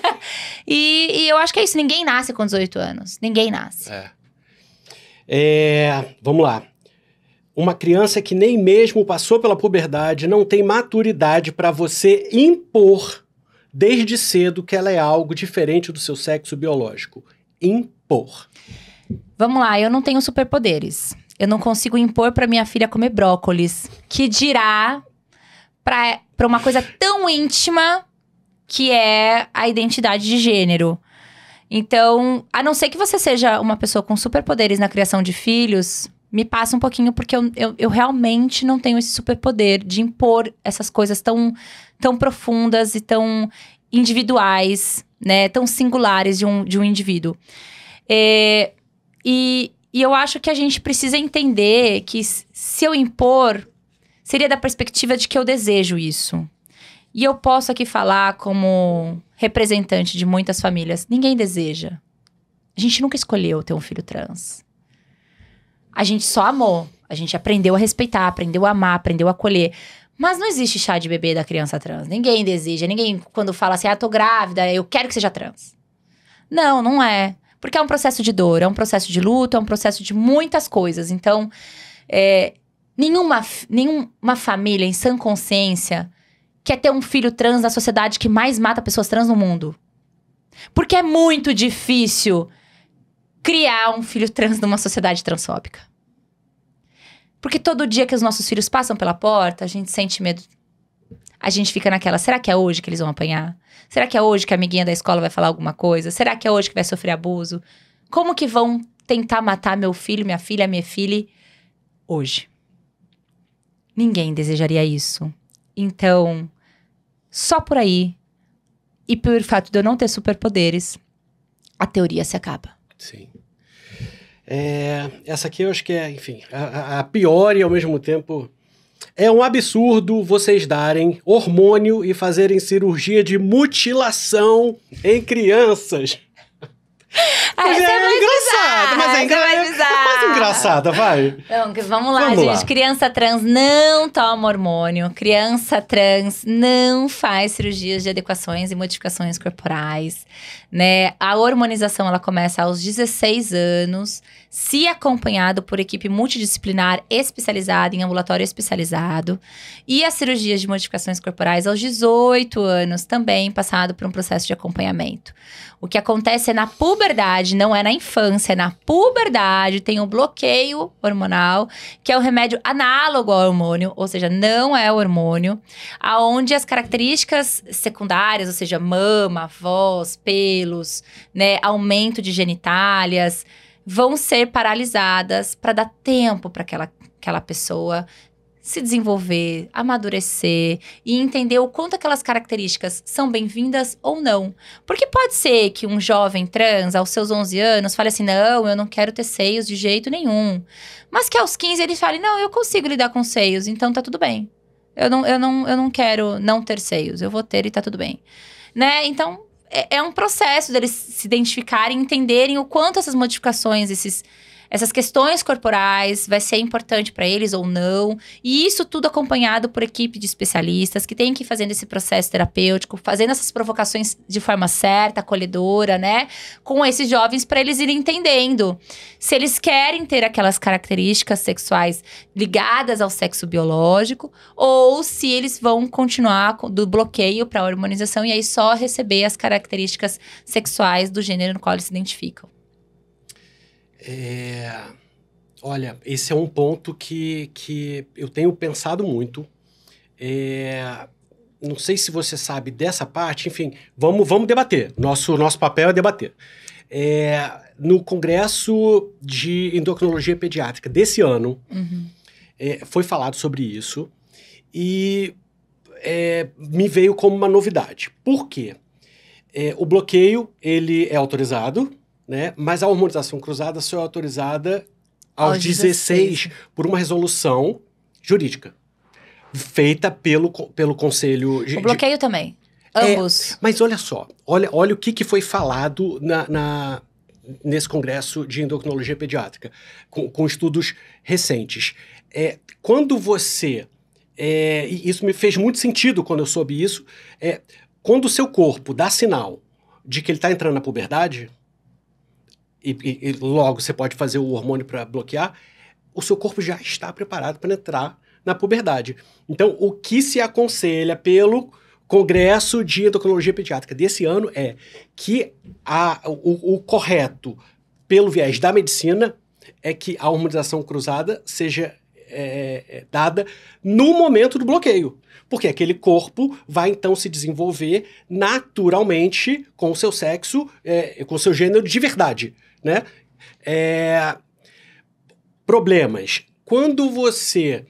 e, e, eu acho que é isso, ninguém nasce com 18 anos. Ninguém nasce. É. é vamos lá. Uma criança que nem mesmo passou pela puberdade não tem maturidade para você impor desde cedo que ela é algo diferente do seu sexo biológico. Impor. Vamos lá, eu não tenho superpoderes. Eu não consigo impor para minha filha comer brócolis. Que dirá para uma coisa tão íntima que é a identidade de gênero. Então, a não ser que você seja uma pessoa com superpoderes na criação de filhos, me passa um pouquinho, porque eu, eu, eu realmente não tenho esse superpoder de impor essas coisas tão, tão profundas e tão individuais, né? Tão singulares de um, de um indivíduo. É, e, e eu acho que a gente precisa entender que se eu impor, seria da perspectiva de que eu desejo isso. E eu posso aqui falar como representante de muitas famílias: ninguém deseja. A gente nunca escolheu ter um filho trans a gente só amou. A gente aprendeu a respeitar, aprendeu a amar, aprendeu a acolher. Mas não existe chá de bebê da criança trans. Ninguém deseja. Ninguém, quando fala assim, ah, tô grávida, eu quero que seja trans. Não, não é. Porque é um processo de dor, é um processo de luta, é um processo de muitas coisas. Então, é, nenhuma, nenhuma família em sã consciência quer ter um filho trans na sociedade que mais mata pessoas trans no mundo. Porque é muito difícil criar um filho trans numa sociedade transfóbica. Porque todo dia que os nossos filhos passam pela porta, a gente sente medo. A gente fica naquela, será que é hoje que eles vão apanhar? Será que é hoje que a amiguinha da escola vai falar alguma coisa? Será que é hoje que vai sofrer abuso? Como que vão tentar matar meu filho, minha filha, minha filha hoje? Ninguém desejaria isso. Então, só por aí e pelo fato de eu não ter superpoderes, a teoria se acaba. Sim. É, essa aqui eu acho que é, enfim, a, a pior e ao mesmo tempo. É um absurdo vocês darem hormônio e fazerem cirurgia de mutilação em crianças. Ah, mas é, é engraçada, mas é, engra... é mais É engraçada, vai. Então, vamos lá, vamos gente. Lá. Criança trans não toma hormônio. Criança trans não faz cirurgias de adequações e modificações corporais, né? A hormonização, ela começa aos 16 anos, se acompanhado por equipe multidisciplinar especializada em ambulatório especializado. E as cirurgias de modificações corporais aos 18 anos, também passado por um processo de acompanhamento. O que acontece é na puberdade, não é na infância, é na puberdade, tem o um bloqueio hormonal, que é o remédio análogo ao hormônio, ou seja, não é hormônio, aonde as características secundárias, ou seja, mama, voz, pelos, né, aumento de genitálias, vão ser paralisadas para dar tempo para aquela aquela pessoa se desenvolver, amadurecer e entender o quanto aquelas características são bem-vindas ou não. Porque pode ser que um jovem trans, aos seus 11 anos, fale assim: não, eu não quero ter seios de jeito nenhum. Mas que aos 15 ele fale: não, eu consigo lidar com seios, então tá tudo bem. Eu não, eu não, eu não quero não ter seios, eu vou ter e tá tudo bem. Né? Então, é, é um processo deles se identificarem, entenderem o quanto essas modificações, esses essas questões corporais, vai ser importante para eles ou não. E isso tudo acompanhado por equipe de especialistas que tem que ir fazendo esse processo terapêutico, fazendo essas provocações de forma certa, acolhedora, né? Com esses jovens para eles irem entendendo se eles querem ter aquelas características sexuais ligadas ao sexo biológico ou se eles vão continuar do bloqueio para a hormonização e aí só receber as características sexuais do gênero no qual eles se identificam. É... Olha, esse é um ponto que, que eu tenho pensado muito. É... Não sei se você sabe dessa parte, enfim, vamos, vamos debater. Nosso, nosso papel é debater. É... No Congresso de Endocrinologia Pediátrica desse ano, uhum. É, foi falado sobre isso e é, me veio como uma novidade. Por quê? É, o bloqueio, ele é autorizado, né? Mas a hormonização cruzada só é autorizada aos, aos 16, 16 por uma resolução jurídica feita pelo, pelo Conselho. De, o bloqueio de... também. É, Ambos. mas olha só, olha, olha o que, que foi falado na, na nesse congresso de endocrinologia pediátrica, com, com estudos recentes. É, quando você. É, e isso me fez muito sentido quando eu soube isso. É, quando o seu corpo dá sinal de que ele está entrando na puberdade, e, e, e logo você pode fazer o hormônio para bloquear, o seu corpo já está preparado para entrar na puberdade. Então, o que se aconselha pelo Congresso de Endocrinologia Pediátrica desse ano é que a, o, o correto, pelo viés da medicina, é que a hormonização cruzada seja é, é, dada no momento do bloqueio. Porque aquele corpo vai então se desenvolver naturalmente com o seu sexo, é, com o seu gênero de verdade né? É... Problemas. Quando você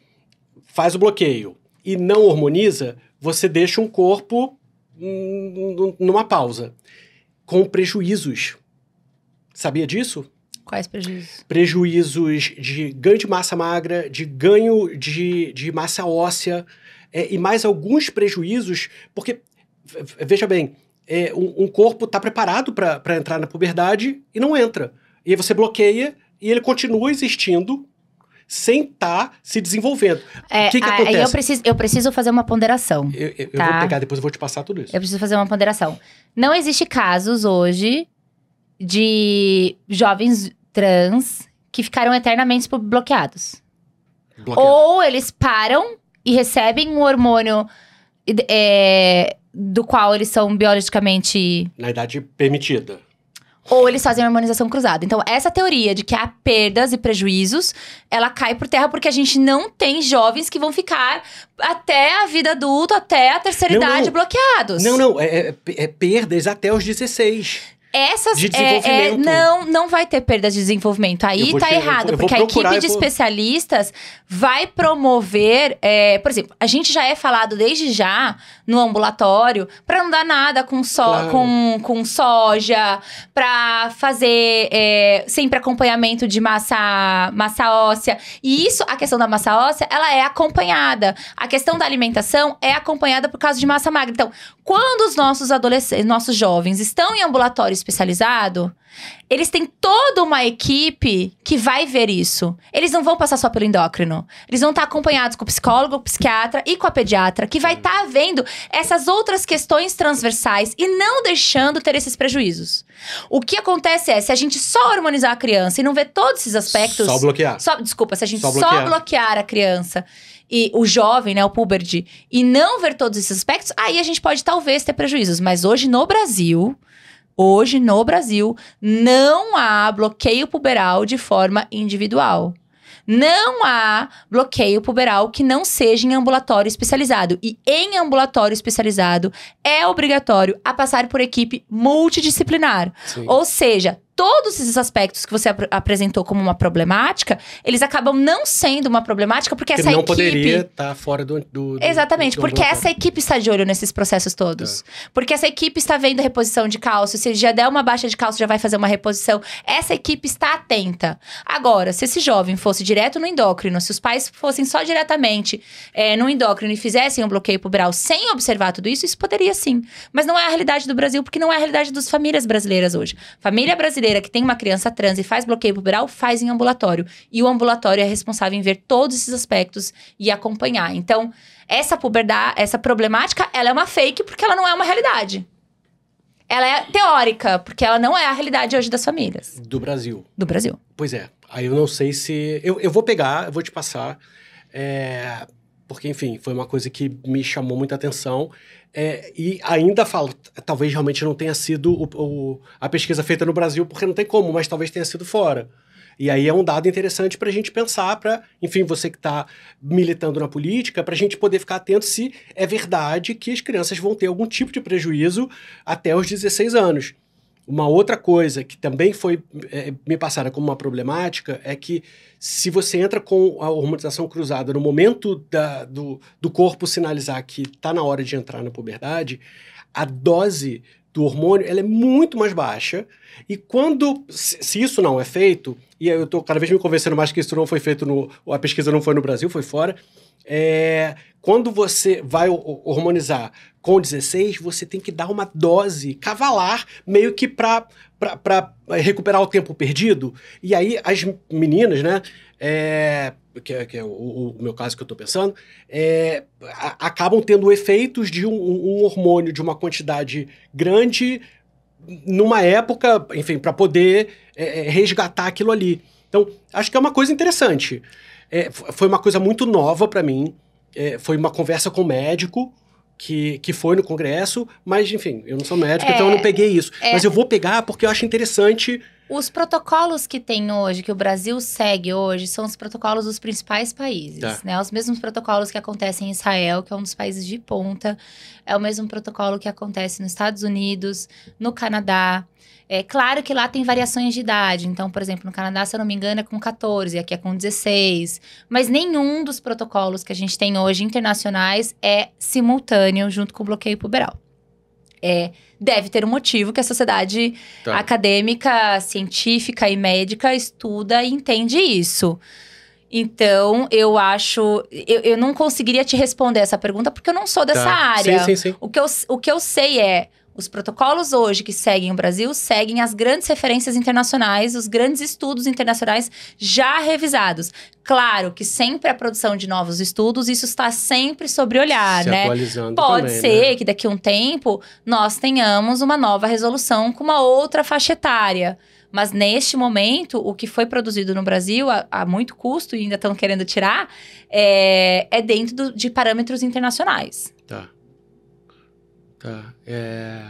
faz o bloqueio e não hormoniza, você deixa um corpo numa pausa, com prejuízos. Sabia disso? Quais prejuízos? Prejuízos de ganho de massa magra, de ganho de, de massa óssea é, e mais alguns prejuízos, porque, veja bem, é, um, um corpo está preparado para entrar na puberdade e não entra. E aí você bloqueia e ele continua existindo sem estar tá se desenvolvendo. É, o que, que a, acontece? Eu preciso, eu preciso fazer uma ponderação. Eu, eu, tá? eu vou tá? pegar, depois eu vou te passar tudo isso. Eu preciso fazer uma ponderação. Não existe casos hoje de jovens trans que ficaram eternamente bloqueados. Bloqueado. Ou eles param e recebem um hormônio é, do qual eles são biologicamente. Na idade permitida. Ou eles fazem harmonização cruzada. Então, essa teoria de que há perdas e prejuízos, ela cai por terra porque a gente não tem jovens que vão ficar até a vida adulta, até a terceira não, idade não. bloqueados. Não, não. É, é, é perdas até os 16 essas de é, é, não não vai ter perdas de desenvolvimento aí tá errado porque a equipe de vou... especialistas vai promover é, por exemplo a gente já é falado desde já no ambulatório para não dar nada com, so claro. com, com soja, para fazer é, sempre acompanhamento de massa, massa óssea. E isso, a questão da massa óssea, ela é acompanhada. A questão da alimentação é acompanhada por causa de massa magra. Então, quando os nossos adolescentes, nossos jovens estão em ambulatório especializado, eles têm toda uma equipe que vai ver isso. Eles não vão passar só pelo endócrino. Eles vão estar acompanhados com o psicólogo, o psiquiatra e com a pediatra, que vai estar tá vendo essas outras questões transversais e não deixando ter esses prejuízos. O que acontece é, se a gente só harmonizar a criança e não ver todos esses aspectos. Só bloquear. Só, desculpa, se a gente só bloquear, só bloquear a criança e o jovem, né, o puberd, e não ver todos esses aspectos, aí a gente pode talvez ter prejuízos. Mas hoje no Brasil Hoje, no Brasil, não há bloqueio puberal de forma individual. Não há bloqueio puberal que não seja em ambulatório especializado. E em ambulatório especializado é obrigatório a passar por equipe multidisciplinar. Sim. Ou seja, todos esses aspectos que você ap apresentou como uma problemática, eles acabam não sendo uma problemática porque, porque essa não equipe... poderia estar tá fora do... do, Exatamente, do porque essa equipe está de olho nesses processos todos. Tá. Porque essa equipe está vendo a reposição de cálcio, se já der uma baixa de cálcio, já vai fazer uma reposição. Essa equipe está atenta. Agora, se esse jovem fosse direto no endócrino, se os pais fossem só diretamente é, no endócrino e fizessem um bloqueio puberal sem observar tudo isso, isso poderia sim. Mas não é a realidade do Brasil, porque não é a realidade das famílias brasileiras hoje. Família brasileira brasileira que tem uma criança trans e faz bloqueio puberal faz em ambulatório. E o ambulatório é responsável em ver todos esses aspectos e acompanhar. Então, essa puberdade, essa problemática, ela é uma fake porque ela não é uma realidade. Ela é teórica, porque ela não é a realidade hoje das famílias. Do Brasil. Do Brasil. Pois é. Aí eu não sei se. Eu, eu vou pegar, eu vou te passar. É... Porque, enfim, foi uma coisa que me chamou muita atenção. É, e ainda falo, talvez realmente não tenha sido o, o, a pesquisa feita no Brasil, porque não tem como, mas talvez tenha sido fora. E aí é um dado interessante para a gente pensar, para, enfim, você que está militando na política, para a gente poder ficar atento se é verdade que as crianças vão ter algum tipo de prejuízo até os 16 anos. Uma outra coisa que também foi é, me passada como uma problemática é que se você entra com a hormonização cruzada no momento da, do, do corpo sinalizar que está na hora de entrar na puberdade, a dose do hormônio, ela é muito mais baixa. E quando, se isso não é feito, e eu estou cada vez me convencendo mais que isso não foi feito no, a pesquisa não foi no Brasil, foi fora. É, quando você vai hormonizar com 16, você tem que dar uma dose cavalar, meio que para recuperar o tempo perdido. E aí as meninas, né, é, que é, que é o, o, meu caso que eu estou pensando, é, a, acabam tendo efeitos de um, um, hormônio de uma quantidade grande numa época, enfim, para poder é, é, resgatar aquilo ali. Então, acho que é uma coisa interessante. É, foi uma coisa muito nova para mim. É, foi uma conversa com o médico, que, que foi no Congresso, mas enfim, eu não sou médico, é, então eu não peguei isso. É, mas eu vou pegar porque eu acho interessante os protocolos que tem hoje, que o Brasil segue hoje, são os protocolos dos principais países, tá. né? Os mesmos protocolos que acontecem em Israel, que é um dos países de ponta, é o mesmo protocolo que acontece nos Estados Unidos, no Canadá. É claro que lá tem variações de idade. Então, por exemplo, no Canadá, se eu não me engano, é com 14, aqui é com 16. Mas nenhum dos protocolos que a gente tem hoje internacionais é simultâneo junto com o bloqueio puberal. É, deve ter um motivo que a sociedade tá. acadêmica, científica e médica estuda e entende isso. Então, eu acho. Eu, eu não conseguiria te responder essa pergunta porque eu não sou dessa tá. área. Sim, sim, sim. O que eu, o que eu sei é os protocolos hoje que seguem o Brasil seguem as grandes referências internacionais, os grandes estudos internacionais já revisados. Claro que sempre a produção de novos estudos, isso está sempre sobre olhar, Se né? Pode também, ser né? que daqui a um tempo nós tenhamos uma nova resolução com uma outra faixa etária. Mas neste momento, o que foi produzido no Brasil a, a muito custo e ainda estão querendo tirar é, é dentro do, de parâmetros internacionais. Tá. Tá. É,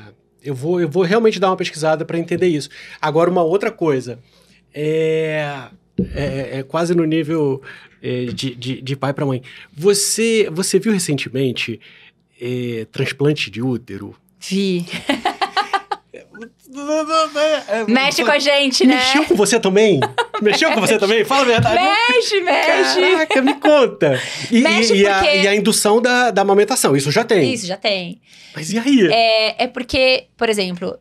eu, vou, eu vou realmente dar uma pesquisada para entender isso. Agora, uma outra coisa. É, é, é quase no nível é, de, de, de pai para mãe. Você, você viu recentemente é, transplante de útero? Vi. É, mexe com a gente, né? Mexeu com você também? Mexeu com você também? Fala a verdade. Né? Mexe, mexe. Caraca, me conta. E, mexe e, porque... e, a, e a indução da, da amamentação, isso já tem. Isso já tem. Mas e aí? É, é porque, por exemplo,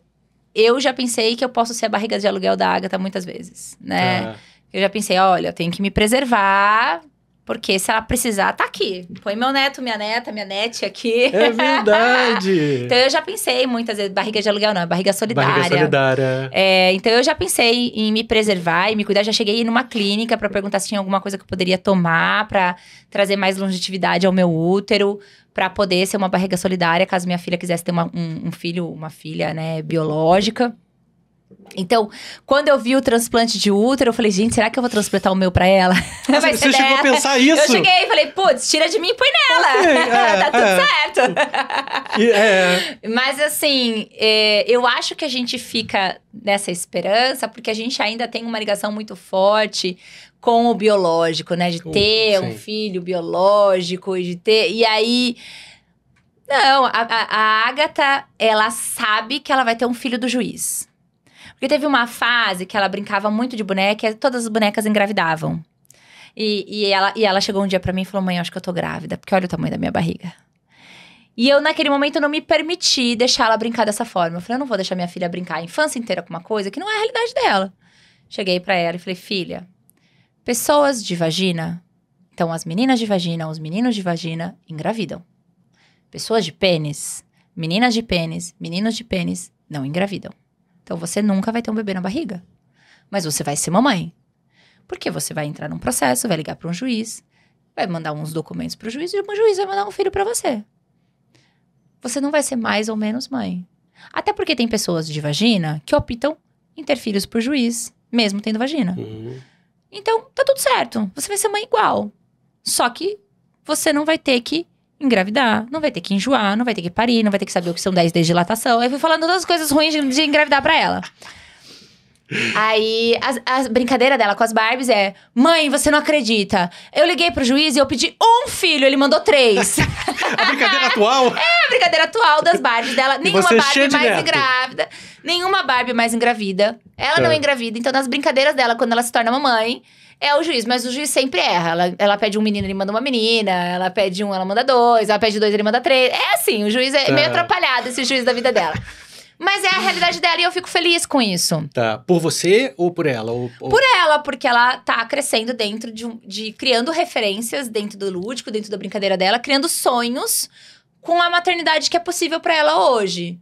eu já pensei que eu posso ser a barriga de aluguel da Agatha muitas vezes, né? Ah. Eu já pensei, olha, eu tenho que me preservar porque se ela precisar, tá aqui. Põe meu neto, minha neta, minha nete aqui. É verdade! então eu já pensei muitas vezes, barriga de aluguel não, é barriga solidária. Barriga solidária. É, então eu já pensei em me preservar e me cuidar. Já cheguei numa clínica para perguntar se tinha alguma coisa que eu poderia tomar para trazer mais longevidade ao meu útero, para poder ser uma barriga solidária, caso minha filha quisesse ter uma, um, um filho, uma filha, né, biológica. Então, quando eu vi o transplante de útero, eu falei, gente, será que eu vou transplantar o meu pra ela? Mas você chegou a né? pensar isso? Eu cheguei e falei, putz, tira de mim e põe nela. Okay, é, tá tudo é. certo. É. Mas assim, é, eu acho que a gente fica nessa esperança, porque a gente ainda tem uma ligação muito forte com o biológico, né? De ter um filho biológico, de ter. E aí. Não, a, a, a Agatha, ela sabe que ela vai ter um filho do juiz. Porque teve uma fase que ela brincava muito de boneca e todas as bonecas engravidavam. E, e, ela, e ela chegou um dia para mim e falou: Mãe, acho que eu tô grávida, porque olha o tamanho da minha barriga. E eu, naquele momento, não me permiti deixar ela brincar dessa forma. Eu falei: Eu não vou deixar minha filha brincar a infância inteira com uma coisa que não é a realidade dela. Cheguei para ela e falei: Filha, pessoas de vagina, então as meninas de vagina, os meninos de vagina, engravidam. Pessoas de pênis, meninas de pênis, meninos de pênis, não engravidam. Então você nunca vai ter um bebê na barriga. Mas você vai ser mamãe. Porque você vai entrar num processo, vai ligar para um juiz, vai mandar uns documentos para o juiz e o juiz vai mandar um filho para você. Você não vai ser mais ou menos mãe. Até porque tem pessoas de vagina que optam em ter filhos por juiz, mesmo tendo vagina. Uhum. Então, tá tudo certo. Você vai ser mãe igual. Só que você não vai ter que engravidar, não vai ter que enjoar, não vai ter que parir, não vai ter que saber o que são 10 dias de dilatação. Aí fui falando todas as coisas ruins de, de engravidar para ela. Aí, a, a, brincadeira dela com as Barbies é: Mãe, você não acredita. Eu liguei pro juiz e eu pedi um filho, ele mandou três. a brincadeira atual? É, a brincadeira atual das Barbies dela. Nenhuma é Barbie mais neto. Nenhuma Barbie mais engravida. Ela é. não é engravida. Então, nas brincadeiras dela, quando ela se torna mamãe, é o juiz, mas o juiz sempre erra. Ela, ela pede um menino, ele manda uma menina, ela pede um, ela manda dois, ela pede dois, ele manda três. É assim, o juiz é tá. meio atrapalhado, esse juiz da vida dela. Mas é a realidade dela e eu fico feliz com isso. Tá. Por você ou por ela? Ou, ou... Por ela, porque ela tá crescendo dentro de, de. criando referências dentro do lúdico, dentro da brincadeira dela, criando sonhos com a maternidade que é possível para ela hoje.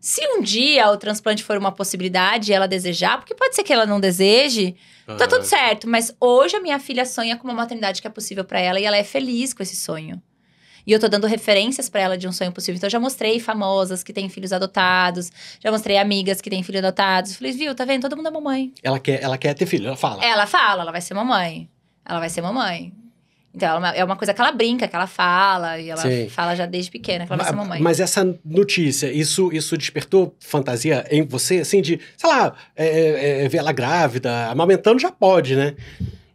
Se um dia o transplante for uma possibilidade e ela desejar, porque pode ser que ela não deseje, uhum. tá tudo certo. Mas hoje a minha filha sonha com uma maternidade que é possível para ela e ela é feliz com esse sonho. E eu tô dando referências para ela de um sonho possível. Então, eu já mostrei famosas que têm filhos adotados, já mostrei amigas que têm filhos adotados. Falei, viu, tá vendo? Todo mundo é mamãe. Ela quer, ela quer ter filho, ela fala. Ela fala, ela vai ser mamãe. Ela vai ser mamãe. Então, é, é uma coisa que ela brinca, que ela fala, e ela Sim. fala já desde pequena, que ela vai ser mamãe. Mas essa notícia, isso, isso despertou fantasia em você, assim, de, sei lá, é é, é, é, ver ela grávida, amamentando já pode, né?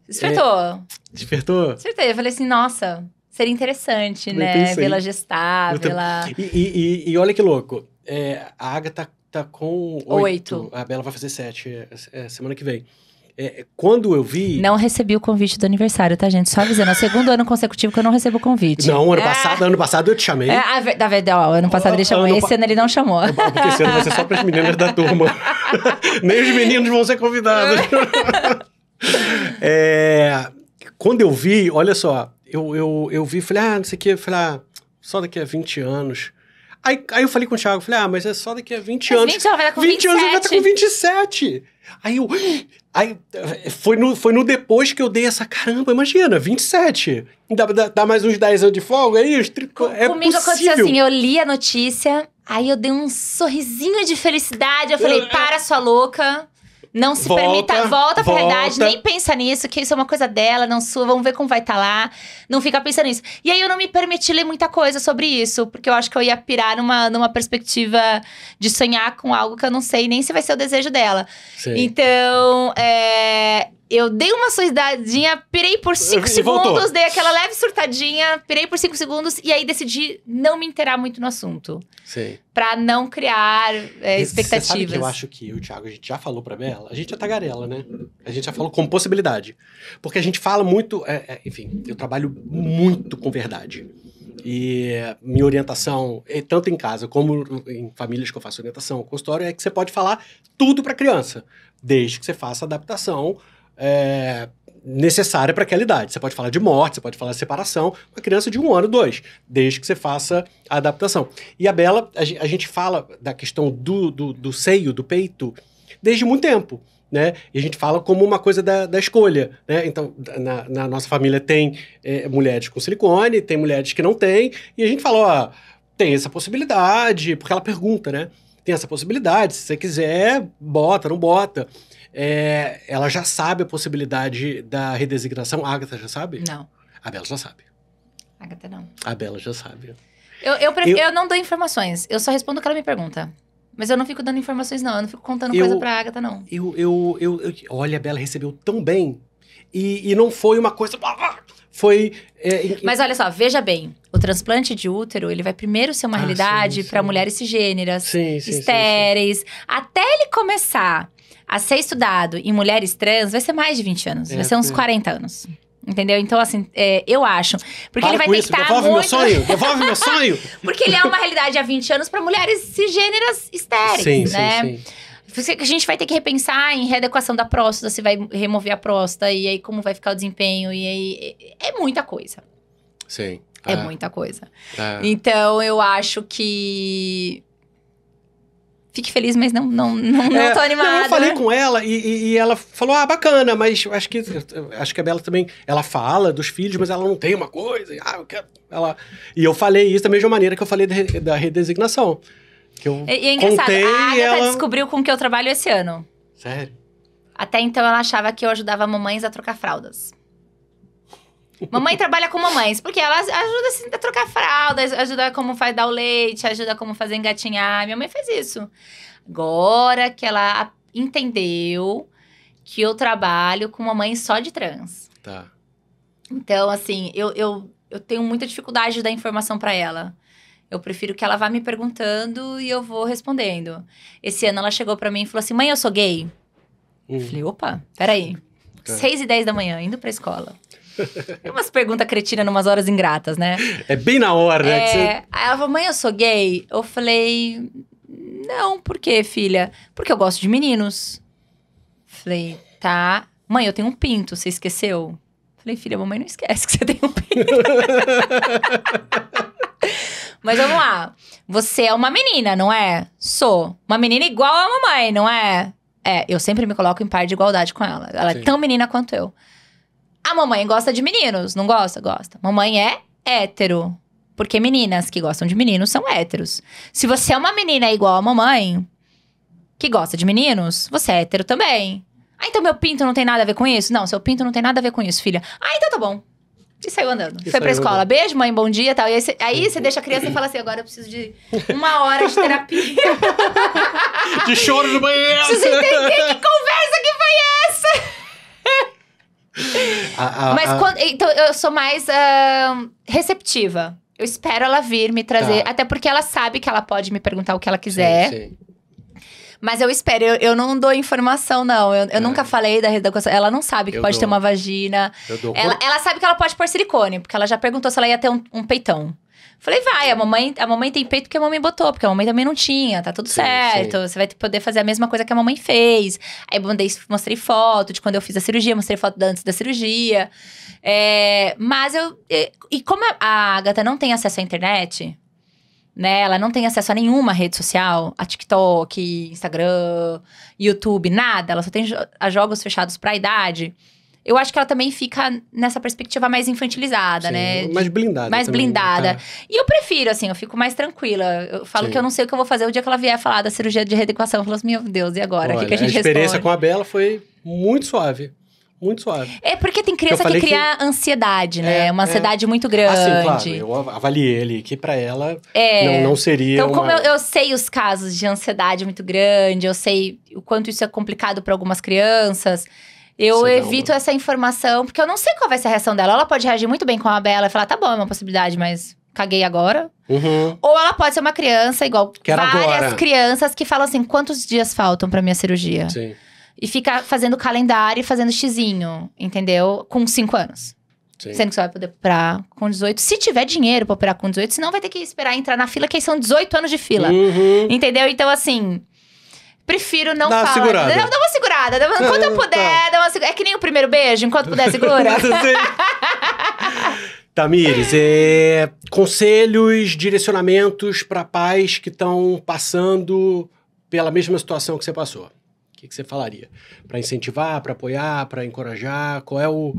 Despertou. É, despertou? Despertei. Eu falei assim, nossa, seria interessante, Eu né? Vê-la gestar, vê-la... E, e, e, olha que louco, é, a Agatha tá, tá com oito. oito. A Bela vai fazer sete semana que vem. É, é, quando eu vi. Não recebi o convite do aniversário, tá, gente? Só avisando. É o segundo ano consecutivo que eu não recebo o convite. Não, ano ah. passado, ano passado eu te chamei. É, a, da verdade, ano passado ele chamou, ano esse pa... ano ele não chamou. porque esse ano vai ser só para as meninas da turma. Nem os meninos vão ser convidados. é, quando eu vi, olha só, eu, eu, eu vi, falei, ah, não sei o que, falei, ah, só daqui a 20 anos Aí, aí eu falei com o Thiago, falei, ah, mas é só daqui a 20 mas anos. 20 anos vai estar tá com 20 27. anos vai estar com 27. Aí eu. Aí eh, foi no, foi no depois que eu dei essa caramba, imagina, 27. Dá, dá, dá mais uns 10 anos de folga aí? É Os tri... Com, é comigo possível. aconteceu assim, eu li a notícia, aí eu dei um sorrisinho de felicidade, eu falei, eu, eu... para sua louca. Não se volta, permita, volta pra verdade, nem pensa nisso, que isso é uma coisa dela, não sua, vamos ver como vai estar tá lá. Não fica pensando nisso. E aí eu não me permiti ler muita coisa sobre isso, porque eu acho que eu ia pirar numa, numa perspectiva de sonhar com algo que eu não sei nem se vai ser o desejo dela. Sim. Então, é, eu dei uma sorrisadinha, pirei por 5 segundos, voltou. dei aquela leve surtadinha, pirei por 5 segundos e aí decidi não me interar muito no assunto. Sim. Pra não criar é, expectativas. Você sabe que eu acho que o Thiago, a gente já falou pra Bela, a gente é tagarela, né? A gente já falou com possibilidade. Porque a gente fala muito, é, é, enfim, eu trabalho muito com verdade. E minha orientação, tanto em casa como em famílias que eu faço orientação, consultório, é que você pode falar tudo para criança, desde que você faça adaptação é, necessária para aquela idade. Você pode falar de morte, você pode falar de separação, uma criança de um ano, dois, desde que você faça a adaptação. E a Bela, a, gente fala da questão do, do, do seio, do peito, desde muito tempo. Né? E a gente fala como uma coisa da, da escolha, né? Então, na, na, nossa família tem é, mulheres com silicone, tem mulheres que não têm, e a gente fala, ó, tem essa possibilidade, porque ela pergunta, né? Tem essa possibilidade, se você quiser, bota, não bota é, ela já sabe a possibilidade da redesignação. A Agatha já sabe? Não. A Bela já sabe. A Agatha não. A Bela já sabe. Eu, eu, eu, eu não dou informações. Eu só respondo o que ela me pergunta. Mas eu não fico dando informações, não. Eu não fico contando eu, coisa pra Agatha, não. Eu, eu, eu, eu, olha, a Bela recebeu tão bem. E, e não foi uma coisa. Ah, ah, foi. É, Mas olha só, veja bem. O transplante de útero, ele vai primeiro ser uma ah, realidade para mulheres cisgêneras, sim, sim, estéreis, sim, até ele começar a ser estudado em mulheres trans vai ser mais de 20 anos, é, vai ser uns é. 40 anos. Entendeu? Então, assim, é, eu acho. Porque Para ele vai ter isso, que estar. Devolve muito... meu sonho! Devolve meu sonho! porque ele é uma realidade há 20 anos para mulheres cisgêneras estéreis, sim, né? Sim, sim. A gente vai ter que repensar em readequação da próstata, se vai remover a próstata, e aí como vai ficar o desempenho, e aí. É, é muita coisa. Sim. É, é muita coisa. É. Então, eu acho que fique feliz, mas não, não, não, não é, tô animada. Não, eu falei né? com ela e, e, e, ela falou, ah, bacana, mas acho que, acho que a Bela também, ela fala dos filhos, mas ela não tem uma coisa, ah, eu quero... Ela... E eu falei isso da mesma maneira que eu falei de, da redesignação. Que eu e, e é engraçado, contei, a Agatha ela... descobriu com que eu trabalho esse ano. Sério? Até então ela achava que eu ajudava mamães a trocar fraldas mamãe trabalha com mamães, porque ela ajuda assim, a trocar fralda, ajuda como faz dar o leite, ajuda como fazer engatinhar. Minha mãe faz isso. Agora que ela entendeu que eu trabalho com uma mãe só de trans. Tá. Então, assim, eu, eu, eu tenho muita dificuldade de dar informação para ela. Eu prefiro que ela vá me perguntando e eu vou respondendo. Esse ano ela chegou para mim e falou assim: mãe, eu sou gay. Uhum. Falei, opa, peraí. Tá. seis e dez da manhã, indo pra escola. É umas perguntas cretinas numas horas ingratas, né? É bem na hora, né? É... Você... Aí ela falou, mãe, eu sou gay? Eu falei, não, por quê, filha? Porque eu gosto de meninos. Falei, tá. Mãe, eu tenho um pinto, você esqueceu? Falei, filha, mamãe não esquece que você tem um pinto. Mas vamos lá. Você é uma menina, não é? Sou. Uma menina igual a mamãe, não é? É, eu sempre me coloco em par de igualdade com ela. Ela é Sim. é tão menina quanto eu mamãe gosta de meninos. Não gosta? Gosta. Mamãe é hétero. Porque meninas que gostam de meninos são héteros. Se você é uma menina igual a mamãe, que gosta de meninos, você é hétero também. Ah, então meu pinto não tem nada a ver com isso? Não, seu pinto não tem nada a ver com isso, filha. Ah, então tá bom. E saiu andando. E Foi saiu pra escola. Andando. Beijo, mãe, bom dia tal. E aí, você deixa a criança e fala assim: agora eu preciso de uma hora de terapia. de choro no banheiro. Preciso entender que conversa que a, a, Mas a... quando. Então, eu sou mais uh, receptiva. Eu espero ela vir me trazer. Tá. Até porque ela sabe que ela pode me perguntar o que ela quiser. Sim, sim. Mas eu espero, eu, eu, não dou informação, não. Eu, eu é. nunca falei da redação. Ela não sabe que eu pode dou. ter uma vagina. Eu dou ela, ela sabe que ela pode pôr silicone, porque ela já perguntou se ela ia ter um, um peitão. Falei, vai, a mamãe, a mamãe tem peito porque a mamãe botou, porque a mamãe também não tinha, tá tudo sim, certo. Sim. Você vai poder fazer a mesma coisa que a mamãe fez. Aí mandei, mostrei foto de quando eu fiz a cirurgia, mostrei foto antes da cirurgia. É, mas eu. E, e como a Agatha não tem acesso à internet, né? Ela não tem acesso a nenhuma rede social, a TikTok, Instagram, YouTube, nada. Ela só tem a jogos fechados pra idade eu acho que ela também fica nessa perspectiva mais infantilizada, Sim, né? Mais blindada. Mais também, blindada. Tá. E eu prefiro, assim, eu fico mais tranquila. Eu falo Sim. que eu não sei o que eu vou fazer o dia que ela vier falar da cirurgia de redequação. Eu falo assim, meu Deus, e agora? Olha, o que, a gente responde? A experiência responde? com a Bela foi muito suave. Muito suave. É porque tem criança que cria que... ansiedade, né? É, uma é. ansiedade é... muito grande. Assim, claro, eu avaliei ele que para ela é. não, não seria. Então, uma... como eu, eu, sei os casos de ansiedade muito grande, eu sei o quanto isso é complicado para algumas crianças. Eu Você evito essa informação, porque eu não sei qual vai ser a reação dela. Ela pode reagir muito bem com a Bela e falar, tá bom, é uma possibilidade, mas caguei agora. Uhum. Ou ela pode ser uma criança, igual Quero várias agora. crianças que falam assim: quantos dias faltam pra minha cirurgia? Sim. E fica fazendo calendário e fazendo xizinho, entendeu? Com 5 anos. Sim. Sendo que você vai poder operar com 18. Se tiver dinheiro pra operar com 18, senão vai ter que esperar entrar na fila, que aí são 18 anos de fila. Uhum. Entendeu? Então, assim, Prefiro não dá falar. Segurada. Dá, dá uma segurada. Dá uma, enquanto eu puder, tá. dá uma segurada. É que nem o primeiro beijo, enquanto puder, segura. Assim, Tamires, é, conselhos, direcionamentos para pais que estão passando pela mesma situação que você passou. O que, que você falaria? Para incentivar, para apoiar, para encorajar? Qual é o.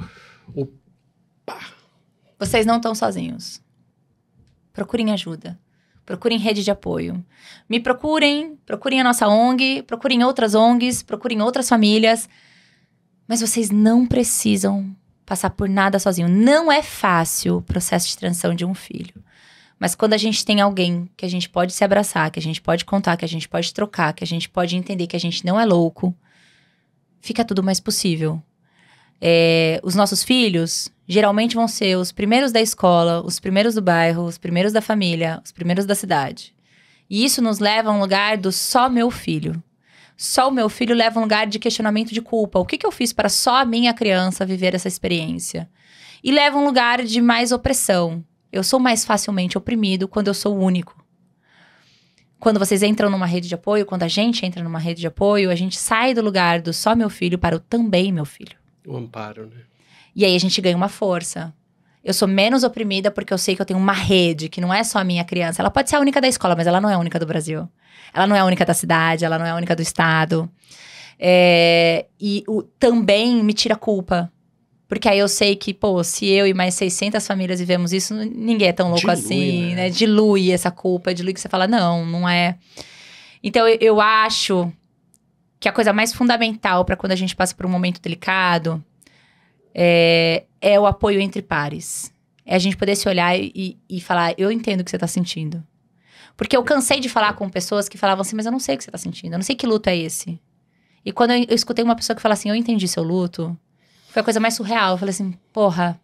o... Vocês não estão sozinhos. Procurem ajuda procurem rede de apoio. Me procurem, procurem a nossa ONG, procurem outras ONGs, procurem outras famílias. Mas vocês não precisam passar por nada sozinho. Não é fácil o processo de transição de um filho. Mas quando a gente tem alguém que a gente pode se abraçar, que a gente pode contar, que a gente pode trocar, que a gente pode entender que a gente não é louco, fica tudo mais possível. É, os nossos filhos, geralmente vão ser os primeiros da escola, os primeiros do bairro, os primeiros da família, os primeiros da cidade. E isso nos leva a um lugar do só meu filho. Só o meu filho leva a um lugar de questionamento de culpa. O que, que eu fiz para só a minha criança viver essa experiência? E leva a um lugar de mais opressão. Eu sou mais facilmente oprimido quando eu sou o único. Quando vocês entram numa rede de apoio, quando a gente entra numa rede de apoio, a gente sai do lugar do só meu filho para o também meu filho. O amparo, né? E aí a gente ganha uma força. Eu sou menos oprimida porque eu sei que eu tenho uma rede, que não é só a minha criança. Ela pode ser a única da escola, mas ela não é a única do Brasil. Ela não é a única da cidade, ela não é a única do estado. É, e o, também me tira culpa. Porque aí eu sei que, pô, se eu e mais 600 famílias vivemos isso, ninguém é tão louco dilui, assim, né? né? Dilui essa culpa, dilui que você fala, não, não é. Então eu, eu acho que a coisa mais fundamental para quando a gente passa por um momento delicado é, é o apoio entre pares. É a gente poder se olhar e, e falar, eu entendo o que você está sentindo. Porque eu cansei de falar com pessoas que falavam assim, mas eu não sei o que você está sentindo, eu não sei que luto é esse. E quando eu, eu escutei uma pessoa que fala assim, eu entendi seu luto, foi a coisa mais surreal. Eu falei assim, porra,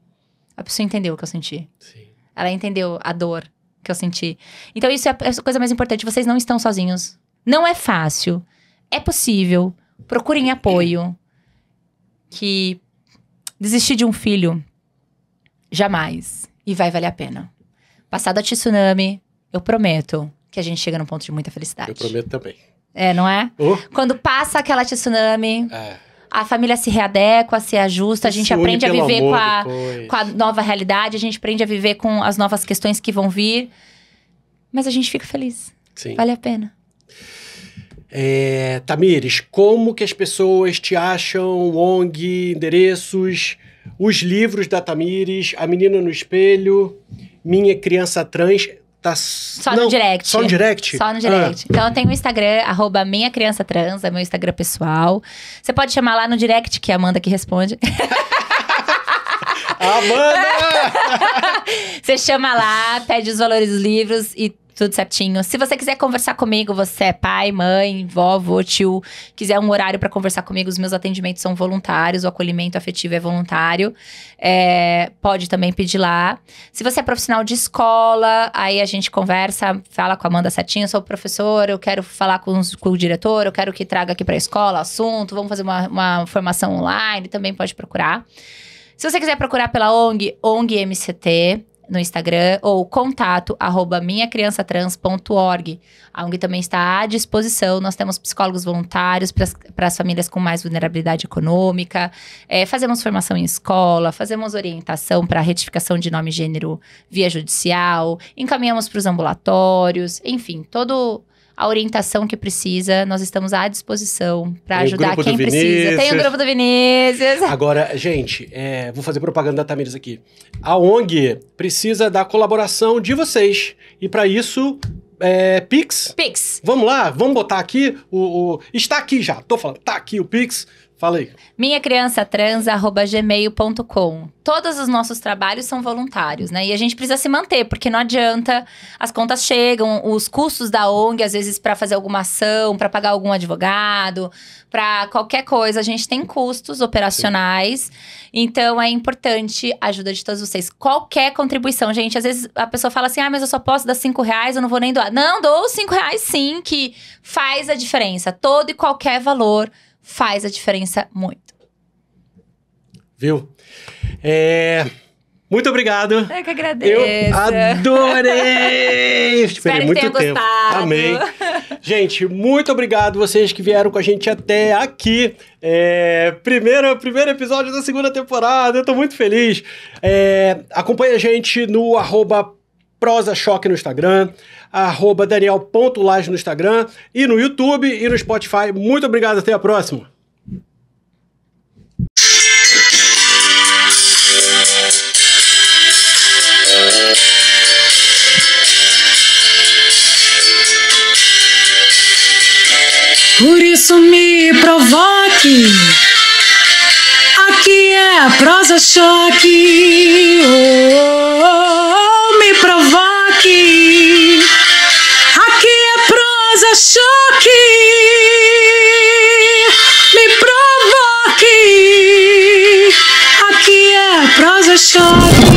a pessoa entendeu o que eu senti. Sim. Ela entendeu a dor que eu senti. Então, isso é a é coisa mais importante. Vocês não estão sozinhos. Não é fácil. É possível. Procurem apoio. Que Desistir de um filho? Jamais. E vai valer a pena. Passada a tsunami, eu prometo que a gente chega num ponto de muita felicidade. Eu prometo também. É, não é? Quando passa aquela tsunami. É. A família se readequa, se ajusta, a gente aprende a viver com a, com a nova realidade, a gente aprende a viver com as novas questões que vão vir. Mas a gente fica feliz. Sim. Vale a pena. É, Tamires, como que as pessoas te acham, ONG, endereços, os livros da Tamires, A Menina no Espelho, Minha Criança Trans, Tá... Só Não, no direct. Só no direct? Só no direct. Ah. Então eu tenho o Instagram, arroba Minha Criança Trans, é meu Instagram pessoal. Você pode chamar lá no direct, que é a Amanda que responde. Amanda! Você chama lá, pede os valores dos livros e tudo certinho. Se você quiser conversar comigo, você é pai, mãe, vovô, tio, quiser um horário para conversar comigo, os meus atendimentos são voluntários, o acolhimento afetivo é voluntário. É, pode também pedir lá. Se você é profissional de escola, aí a gente conversa, fala com a Amanda certinho, eu sou professor, eu quero falar com, os, com o diretor, eu quero que traga aqui para a escola assunto, vamos fazer uma, uma formação online, também pode procurar. Se você quiser procurar pela ONG, ONG MCT, no Instagram ou contato arroba minhacriançatrans.org. A ONG também está à disposição. Nós temos psicólogos voluntários para as famílias com mais vulnerabilidade econômica. É, fazemos formação em escola, fazemos orientação para retificação de nome e gênero via judicial, encaminhamos para os ambulatórios, enfim, todo a orientação que precisa. Nós estamos à disposição para ajudar quem precisa. Tem o grupo do Vinícius. Agora, gente, é, vou fazer propaganda da Tamires aqui. A ONG precisa da colaboração de vocês. E para isso, é, Pix. Pix. Vamos lá, vamos botar aqui o, o, Está aqui já, tô falando, tá aqui o Pix. Fala aí. Minhacriançatrans.gmail.com Todos os nossos trabalhos são voluntários, né? E a gente precisa se manter, porque não adianta. As contas chegam, os custos da ONG, às vezes, para fazer alguma ação, para pagar algum advogado, para qualquer coisa, a gente tem custos operacionais. Sim. Então, é importante a ajuda de todos vocês. Qualquer contribuição, gente. Às vezes, a pessoa fala assim, ah, mas eu só posso dar cinco reais, eu não vou nem doar. Não, dou cinco reais sim, que faz a diferença. Todo e qualquer valor faz a diferença muito. Viu? É. Muito obrigado. Eu que agradeço. Eu adorei! espero muito tempo. Gostado. Amei. Gente, muito obrigado vocês que vieram com a gente até aqui. É, primeiro, primeiro episódio da segunda temporada. Eu tô muito feliz. É, acompanhe a gente no arroba Prosa Choque no Instagram arroba daniel.lage no Instagram e no YouTube e no Spotify. Muito obrigado, até a próxima. Por isso me provoque. Aqui é a prosa choque. Oh, oh, oh, oh me provoque surpresa, choque, me provoque. Aqui é prosa choque.